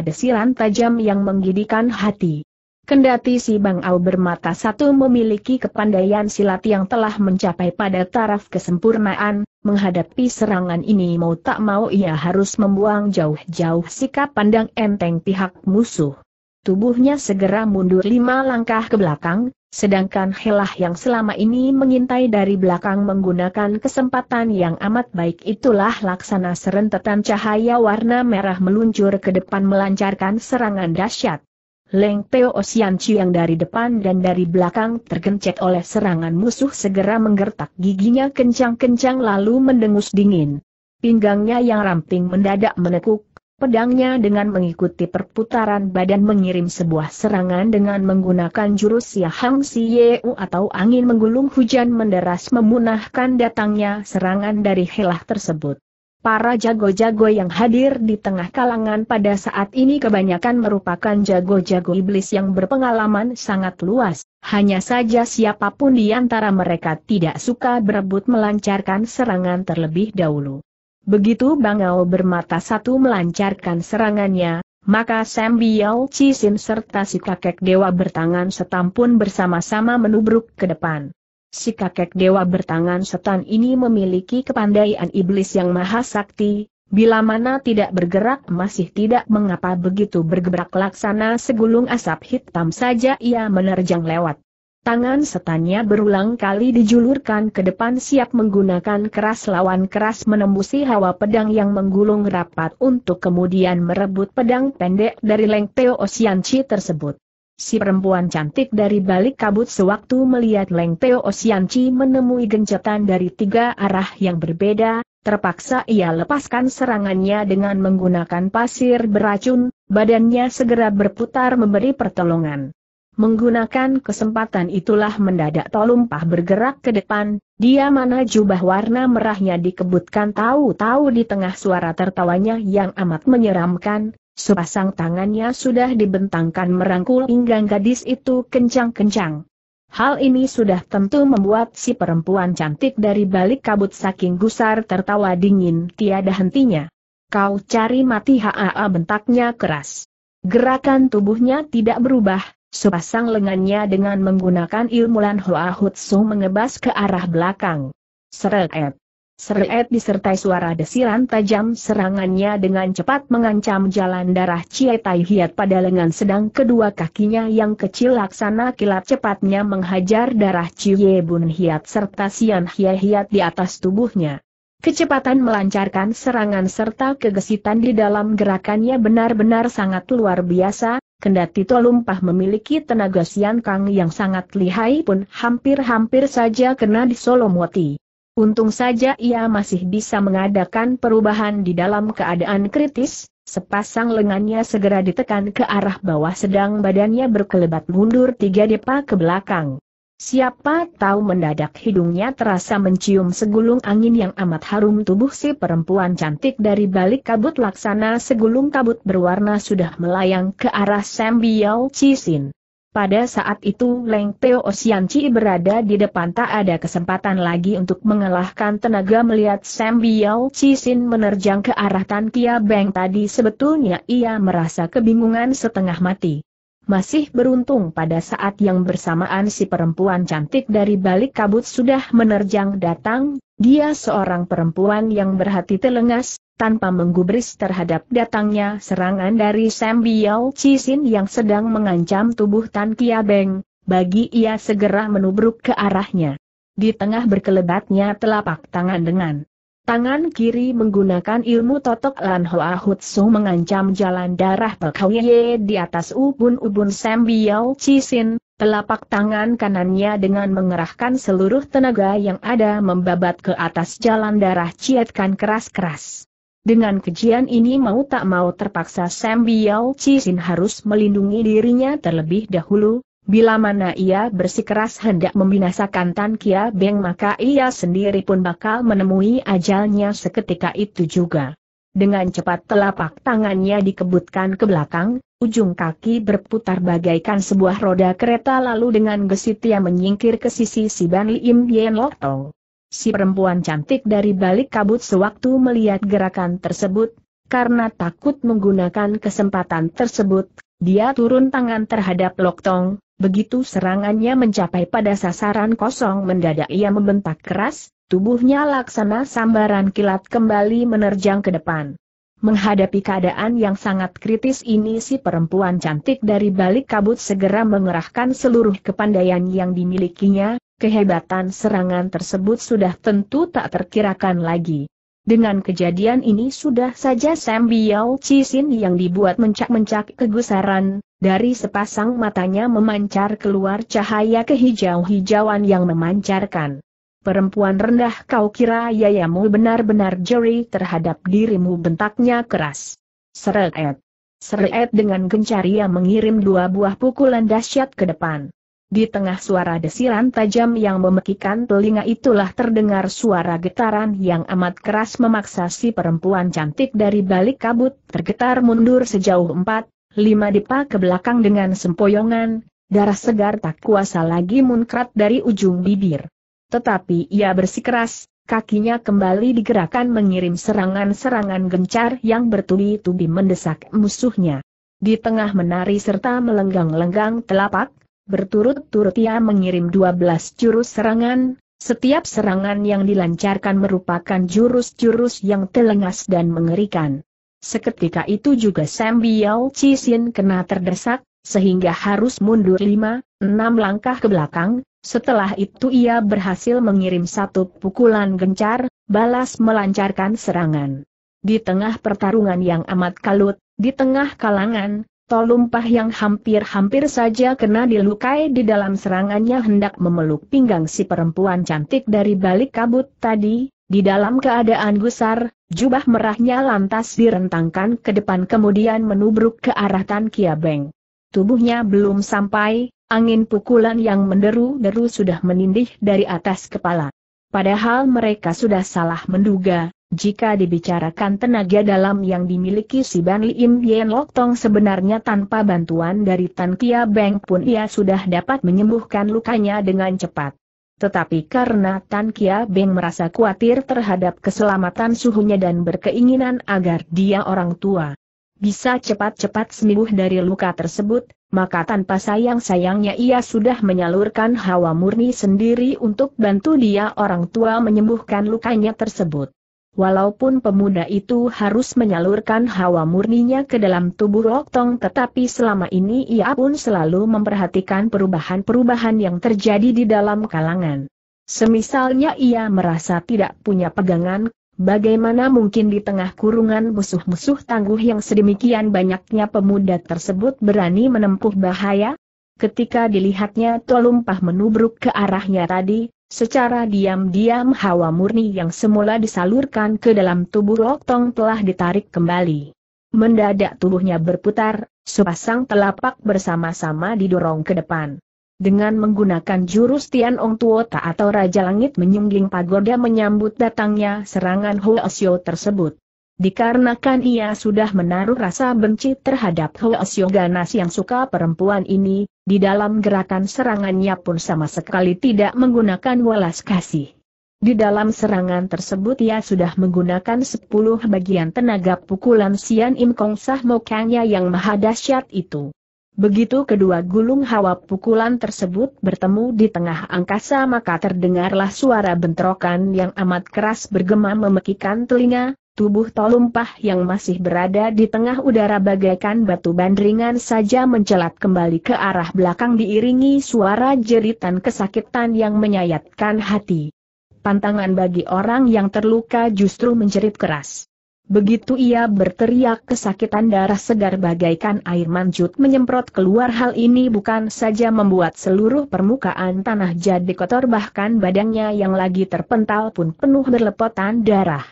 desiran tajam yang menggidikan hati. Kendati si Bang Au bermata satu memiliki kepandaian silat yang telah mencapai pada taraf kesempurnaan, menghadapi serangan ini mau tak mau ia harus membuang jauh-jauh sikap pandang enteng pihak musuh tubuhnya segera mundur lima langkah ke belakang, sedangkan Helah yang selama ini mengintai dari belakang menggunakan kesempatan yang amat baik itulah laksana serentetan cahaya warna merah meluncur ke depan melancarkan serangan dahsyat. Leng Teo Osian yang dari depan dan dari belakang tergencet oleh serangan musuh segera menggertak giginya kencang-kencang lalu mendengus dingin. Pinggangnya yang ramping mendadak menekuk, Pedangnya dengan mengikuti perputaran badan mengirim sebuah serangan dengan menggunakan jurus Yahang Siyeu Si Yeu atau angin menggulung hujan menderas memunahkan datangnya serangan dari helah tersebut. Para jago-jago yang hadir di tengah kalangan pada saat ini kebanyakan merupakan jago-jago iblis yang berpengalaman sangat luas, hanya saja siapapun di antara mereka tidak suka berebut melancarkan serangan terlebih dahulu. Begitu Bangau bermata satu melancarkan serangannya, maka Sam Biao Cisin serta si kakek dewa bertangan setan pun bersama-sama menubruk ke depan. Si kakek dewa bertangan setan ini memiliki kepandaian iblis yang maha sakti, bila mana tidak bergerak masih tidak mengapa begitu bergebrak laksana segulung asap hitam saja ia menerjang lewat. Tangan setannya berulang kali dijulurkan ke depan siap menggunakan keras lawan keras menembusi hawa pedang yang menggulung rapat untuk kemudian merebut pedang pendek dari Leng Teo Osianci tersebut. Si perempuan cantik dari balik kabut sewaktu melihat Leng Teo Osianci menemui gencatan dari tiga arah yang berbeda, terpaksa ia lepaskan serangannya dengan menggunakan pasir beracun, badannya segera berputar memberi pertolongan. Menggunakan kesempatan itulah mendadak Tolumpah bergerak ke depan, dia mana jubah warna merahnya dikebutkan tahu-tahu di tengah suara tertawanya yang amat menyeramkan, sepasang tangannya sudah dibentangkan merangkul pinggang gadis itu kencang-kencang. Hal ini sudah tentu membuat si perempuan cantik dari balik kabut saking gusar tertawa dingin tiada hentinya. Kau cari mati haa bentaknya keras. Gerakan tubuhnya tidak berubah, Sepasang lengannya dengan menggunakan ilmu Lan Hoa Hutsu mengebas ke arah belakang. Seret. Seret disertai suara desiran tajam serangannya dengan cepat mengancam jalan darah Cie Tai Hiat pada lengan sedang kedua kakinya yang kecil laksana kilat cepatnya menghajar darah Chie Bun Hiat serta Sian Hie Hiat di atas tubuhnya. Kecepatan melancarkan serangan serta kegesitan di dalam gerakannya benar-benar sangat luar biasa, Kendati Tolumpah memiliki tenaga Sian Kang yang sangat lihai pun hampir-hampir saja kena disolomoti. Untung saja ia masih bisa mengadakan perubahan di dalam keadaan kritis, sepasang lengannya segera ditekan ke arah bawah sedang badannya berkelebat mundur tiga depa ke belakang. Siapa tahu mendadak hidungnya terasa mencium segulung angin yang amat harum tubuh si perempuan cantik dari balik kabut laksana segulung kabut berwarna sudah melayang ke arah Sambiao Cisin. Pada saat itu Leng Teo Chi berada di depan tak ada kesempatan lagi untuk mengalahkan tenaga melihat Sam Biao Cisin menerjang ke arah Tan Kia Beng tadi sebetulnya ia merasa kebingungan setengah mati. Masih beruntung pada saat yang bersamaan si perempuan cantik dari balik kabut sudah menerjang datang, dia seorang perempuan yang berhati telengas, tanpa menggubris terhadap datangnya serangan dari Sam Biao Cisin yang sedang mengancam tubuh Tan Kia Beng, bagi ia segera menubruk ke arahnya. Di tengah berkelebatnya telapak tangan dengan Tangan kiri menggunakan ilmu totok Lan Hoa Hutsu mengancam jalan darah Pekauye di atas ubun-ubun Sam Biao Cisin, telapak tangan kanannya dengan mengerahkan seluruh tenaga yang ada membabat ke atas jalan darah Cietkan keras-keras. Dengan kejian ini mau tak mau terpaksa Sam Biao Cisin harus melindungi dirinya terlebih dahulu, Bila mana ia bersikeras hendak membinasakan Tan Kia Beng maka ia sendiri pun bakal menemui ajalnya seketika itu juga. Dengan cepat telapak tangannya dikebutkan ke belakang, ujung kaki berputar bagaikan sebuah roda kereta lalu dengan gesit ia menyingkir ke sisi si Ban im Yen Lok Tong. Si perempuan cantik dari balik kabut sewaktu melihat gerakan tersebut, karena takut menggunakan kesempatan tersebut, dia turun tangan terhadap Lok Tong, begitu serangannya mencapai pada sasaran kosong mendadak ia membentak keras, tubuhnya laksana sambaran kilat kembali menerjang ke depan. Menghadapi keadaan yang sangat kritis ini si perempuan cantik dari balik kabut segera mengerahkan seluruh kepandaian yang dimilikinya, kehebatan serangan tersebut sudah tentu tak terkirakan lagi. Dengan kejadian ini sudah saja Sam Biao Cisin yang dibuat mencak-mencak kegusaran, dari sepasang matanya memancar keluar cahaya kehijau-hijauan yang memancarkan. Perempuan rendah kau kira yayamu benar-benar jeri terhadap dirimu bentaknya keras. Seret. Seret dengan gencar ia mengirim dua buah pukulan dahsyat ke depan. Di tengah suara desiran tajam yang memekikan telinga itulah terdengar suara getaran yang amat keras memaksa si perempuan cantik dari balik kabut tergetar mundur sejauh empat, lima dipa ke belakang dengan sempoyongan, darah segar tak kuasa lagi munkrat dari ujung bibir. Tetapi ia bersikeras, kakinya kembali digerakkan mengirim serangan-serangan gencar yang bertubi-tubi mendesak musuhnya. Di tengah menari serta melenggang-lenggang telapak, Berturut-turut ia mengirim 12 jurus serangan, setiap serangan yang dilancarkan merupakan jurus-jurus yang telengas dan mengerikan. Seketika itu juga Sam Biao Cisin kena terdesak, sehingga harus mundur 5, 6 langkah ke belakang, setelah itu ia berhasil mengirim satu pukulan gencar, balas melancarkan serangan. Di tengah pertarungan yang amat kalut, di tengah kalangan, Tolumpah yang hampir-hampir saja kena dilukai di dalam serangannya hendak memeluk pinggang si perempuan cantik dari balik kabut tadi, di dalam keadaan gusar, jubah merahnya lantas direntangkan ke depan kemudian menubruk ke arah Tan Kiabeng. Tubuhnya belum sampai, angin pukulan yang menderu-deru sudah menindih dari atas kepala. Padahal mereka sudah salah menduga, jika dibicarakan tenaga dalam yang dimiliki si Ban Lim Yen Lok Tong sebenarnya tanpa bantuan dari Tan Kia Beng pun ia sudah dapat menyembuhkan lukanya dengan cepat. Tetapi karena Tan Kia Beng merasa khawatir terhadap keselamatan suhunya dan berkeinginan agar dia orang tua bisa cepat-cepat sembuh dari luka tersebut, maka tanpa sayang-sayangnya ia sudah menyalurkan hawa murni sendiri untuk bantu dia orang tua menyembuhkan lukanya tersebut. Walaupun pemuda itu harus menyalurkan hawa murninya ke dalam tubuh Tong tetapi selama ini ia pun selalu memperhatikan perubahan-perubahan yang terjadi di dalam kalangan. Semisalnya ia merasa tidak punya pegangan, bagaimana mungkin di tengah kurungan musuh-musuh tangguh yang sedemikian banyaknya pemuda tersebut berani menempuh bahaya? Ketika dilihatnya Tolumpah menubruk ke arahnya tadi, Secara diam-diam hawa murni yang semula disalurkan ke dalam tubuh Loktong telah ditarik kembali. Mendadak tubuhnya berputar, sepasang telapak bersama-sama didorong ke depan. Dengan menggunakan jurus Tian Ong Tuota atau Raja Langit menyungging pagoda menyambut datangnya serangan Huo Xiao tersebut. Dikarenakan ia sudah menaruh rasa benci terhadap Hoesyoganas yang suka perempuan ini, di dalam gerakan serangannya pun sama sekali tidak menggunakan welas kasih. Di dalam serangan tersebut ia sudah menggunakan 10 bagian tenaga pukulan Sian Im Kong Sah Mokangnya yang maha dahsyat itu. Begitu kedua gulung hawa pukulan tersebut bertemu di tengah angkasa maka terdengarlah suara bentrokan yang amat keras bergema memekikan telinga, Tubuh Tolumpah yang masih berada di tengah udara bagaikan batu bandringan saja mencelat kembali ke arah belakang diiringi suara jeritan kesakitan yang menyayatkan hati. Pantangan bagi orang yang terluka justru menjerit keras. Begitu ia berteriak kesakitan darah segar bagaikan air manjut menyemprot keluar hal ini bukan saja membuat seluruh permukaan tanah jadi kotor bahkan badannya yang lagi terpental pun penuh berlepotan darah.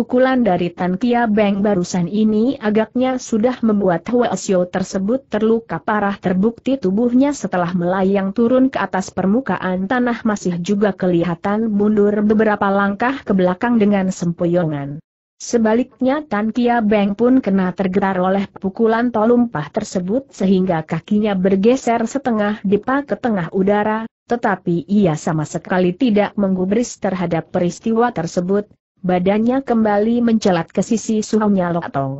Pukulan dari Tan Kia Beng barusan ini agaknya sudah membuat Hwa tersebut terluka parah terbukti tubuhnya setelah melayang turun ke atas permukaan tanah masih juga kelihatan mundur beberapa langkah ke belakang dengan sempoyongan. Sebaliknya Tan Kia Beng pun kena tergetar oleh pukulan tolumpah tersebut sehingga kakinya bergeser setengah dipa ke tengah udara, tetapi ia sama sekali tidak menggubris terhadap peristiwa tersebut, Badannya kembali mencelat ke sisi suhunya Lok Tong.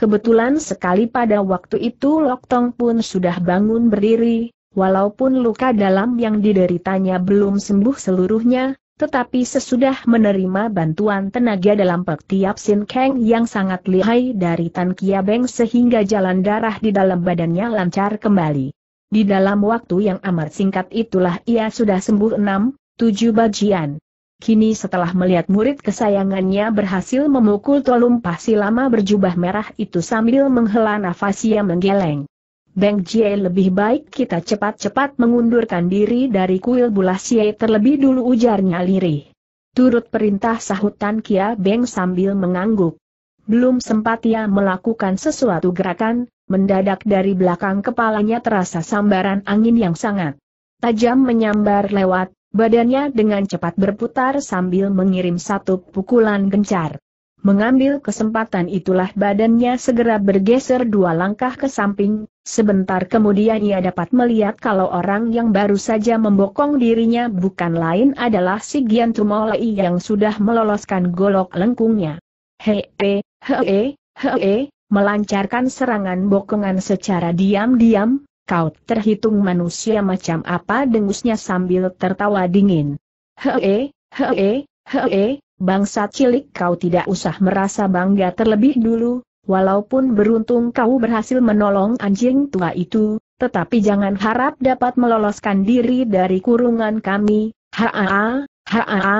Kebetulan sekali pada waktu itu Lok Tong pun sudah bangun berdiri, walaupun luka dalam yang dideritanya belum sembuh seluruhnya, tetapi sesudah menerima bantuan tenaga dalam Pek Tiap Sin Kang yang sangat lihai dari Tan Kia Beng sehingga jalan darah di dalam badannya lancar kembali. Di dalam waktu yang amat singkat itulah ia sudah sembuh enam, tujuh bagian. Kini setelah melihat murid kesayangannya berhasil memukul tolumpah si lama berjubah merah itu sambil menghela nafas ia menggeleng. Beng Jie lebih baik kita cepat-cepat mengundurkan diri dari kuil bulah Jie terlebih dulu ujarnya lirih. Turut perintah sahutan Kia Beng sambil mengangguk. Belum sempat ia melakukan sesuatu gerakan, mendadak dari belakang kepalanya terasa sambaran angin yang sangat tajam menyambar lewat, Badannya dengan cepat berputar sambil mengirim satu pukulan gencar. Mengambil kesempatan itulah badannya segera bergeser dua langkah ke samping, sebentar kemudian ia dapat melihat kalau orang yang baru saja membokong dirinya bukan lain adalah si Gian Tumolai yang sudah meloloskan golok lengkungnya. Hee, hee, hee, melancarkan serangan bokongan secara diam-diam, Kau terhitung manusia macam apa dengusnya sambil tertawa dingin. Hee, hee, hee, bangsa cilik kau tidak usah merasa bangga terlebih dulu, walaupun beruntung kau berhasil menolong anjing tua itu, tetapi jangan harap dapat meloloskan diri dari kurungan kami, haa, haa,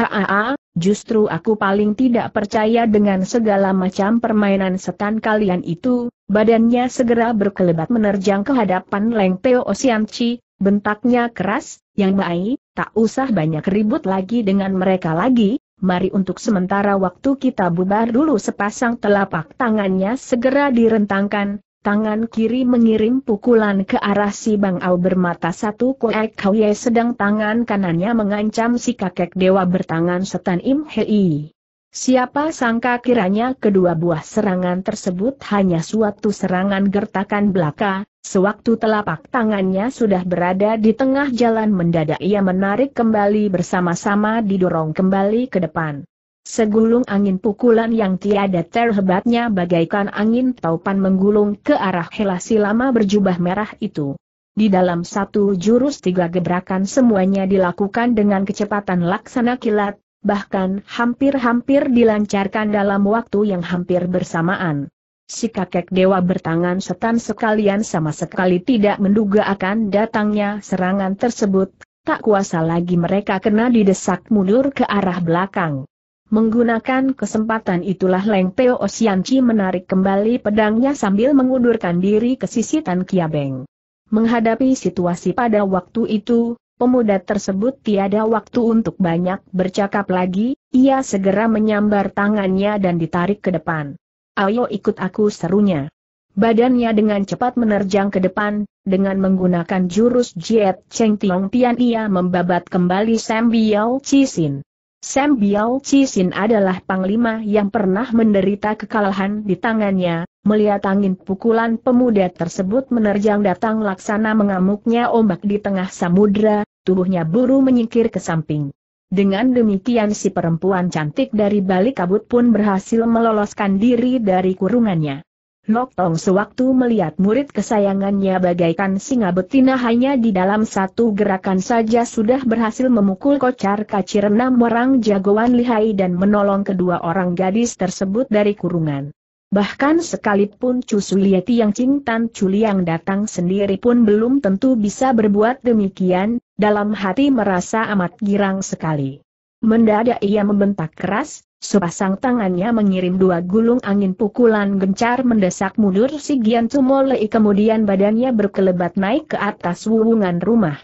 haa, Justru aku paling tidak percaya dengan segala macam permainan setan kalian itu, badannya segera berkelebat menerjang ke hadapan Leng Teo Chi, bentaknya keras, yang baik, tak usah banyak ribut lagi dengan mereka lagi, mari untuk sementara waktu kita bubar dulu sepasang telapak tangannya segera direntangkan, Tangan kiri mengirim pukulan ke arah si Bang Au bermata satu Koek hauye sedang tangan kanannya mengancam si kakek dewa bertangan setan Im Hei. Siapa sangka kiranya kedua buah serangan tersebut hanya suatu serangan gertakan belaka, sewaktu telapak tangannya sudah berada di tengah jalan mendadak ia menarik kembali bersama-sama didorong kembali ke depan. Segulung angin pukulan yang tiada terhebatnya bagaikan angin taupan menggulung ke arah helasi lama berjubah merah itu. Di dalam satu jurus tiga gebrakan semuanya dilakukan dengan kecepatan laksana kilat, bahkan hampir-hampir dilancarkan dalam waktu yang hampir bersamaan. Si kakek dewa bertangan setan sekalian sama sekali tidak menduga akan datangnya serangan tersebut, tak kuasa lagi mereka kena didesak mundur ke arah belakang. Menggunakan kesempatan itulah Leng Peo Osianci menarik kembali pedangnya sambil mengundurkan diri ke sisi Tan Kiabeng. Menghadapi situasi pada waktu itu, pemuda tersebut tiada waktu untuk banyak bercakap lagi, ia segera menyambar tangannya dan ditarik ke depan. Ayo ikut aku serunya. Badannya dengan cepat menerjang ke depan, dengan menggunakan jurus Jet Cheng Tiong Tian ia membabat kembali Sam Biao Sin. Sam Biao Cisin adalah panglima yang pernah menderita kekalahan di tangannya, melihat angin pukulan pemuda tersebut menerjang datang laksana mengamuknya ombak di tengah samudra, tubuhnya buru menyingkir ke samping. Dengan demikian si perempuan cantik dari balik kabut pun berhasil meloloskan diri dari kurungannya. Nok Tong sewaktu melihat murid kesayangannya bagaikan singa betina hanya di dalam satu gerakan saja sudah berhasil memukul kocar kacir enam orang jagoan lihai dan menolong kedua orang gadis tersebut dari kurungan. Bahkan sekalipun Chu Sulieti yang Cintan Chuli yang datang sendiri pun belum tentu bisa berbuat demikian, dalam hati merasa amat girang sekali. Mendadak ia membentak keras, Sepasang tangannya mengirim dua gulung angin pukulan gencar mendesak mundur si Gian Tumolei kemudian badannya berkelebat naik ke atas wuwungan rumah.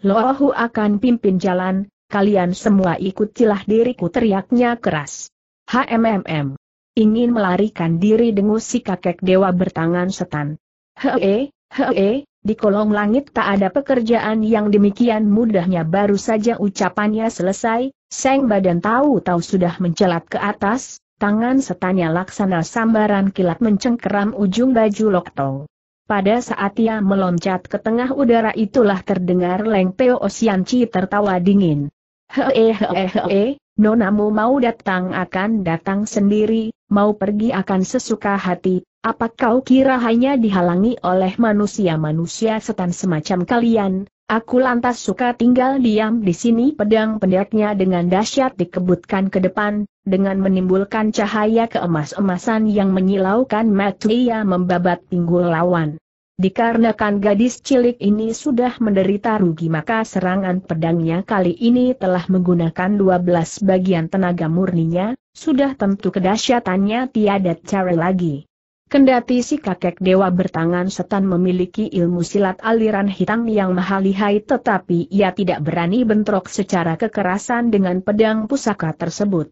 Lohu akan pimpin jalan, kalian semua ikutilah diriku teriaknya keras. HMMM. Ingin melarikan diri dengus si kakek dewa bertangan setan. Hee, hee, di kolong langit tak ada pekerjaan yang demikian mudahnya baru saja ucapannya selesai, Seng Badan tahu-tahu sudah mencelat ke atas, tangan setannya laksana sambaran kilat mencengkeram ujung baju loktong. Pada saat ia meloncat ke tengah udara itulah terdengar Leng Peo Osianci tertawa dingin. Hehehe, e, e, e, nonamu mau datang akan datang sendiri, mau pergi akan sesuka hati, apa kau kira hanya dihalangi oleh manusia-manusia setan semacam kalian? Aku lantas suka tinggal diam di sini pedang pendeknya dengan dahsyat dikebutkan ke depan, dengan menimbulkan cahaya keemas-emasan yang menyilaukan mata ia membabat pinggul lawan. Dikarenakan gadis cilik ini sudah menderita rugi maka serangan pedangnya kali ini telah menggunakan 12 bagian tenaga murninya, sudah tentu kedahsyatannya tiada cara lagi. Kendati si kakek dewa bertangan setan memiliki ilmu silat aliran hitam yang maha lihai tetapi ia tidak berani bentrok secara kekerasan dengan pedang pusaka tersebut.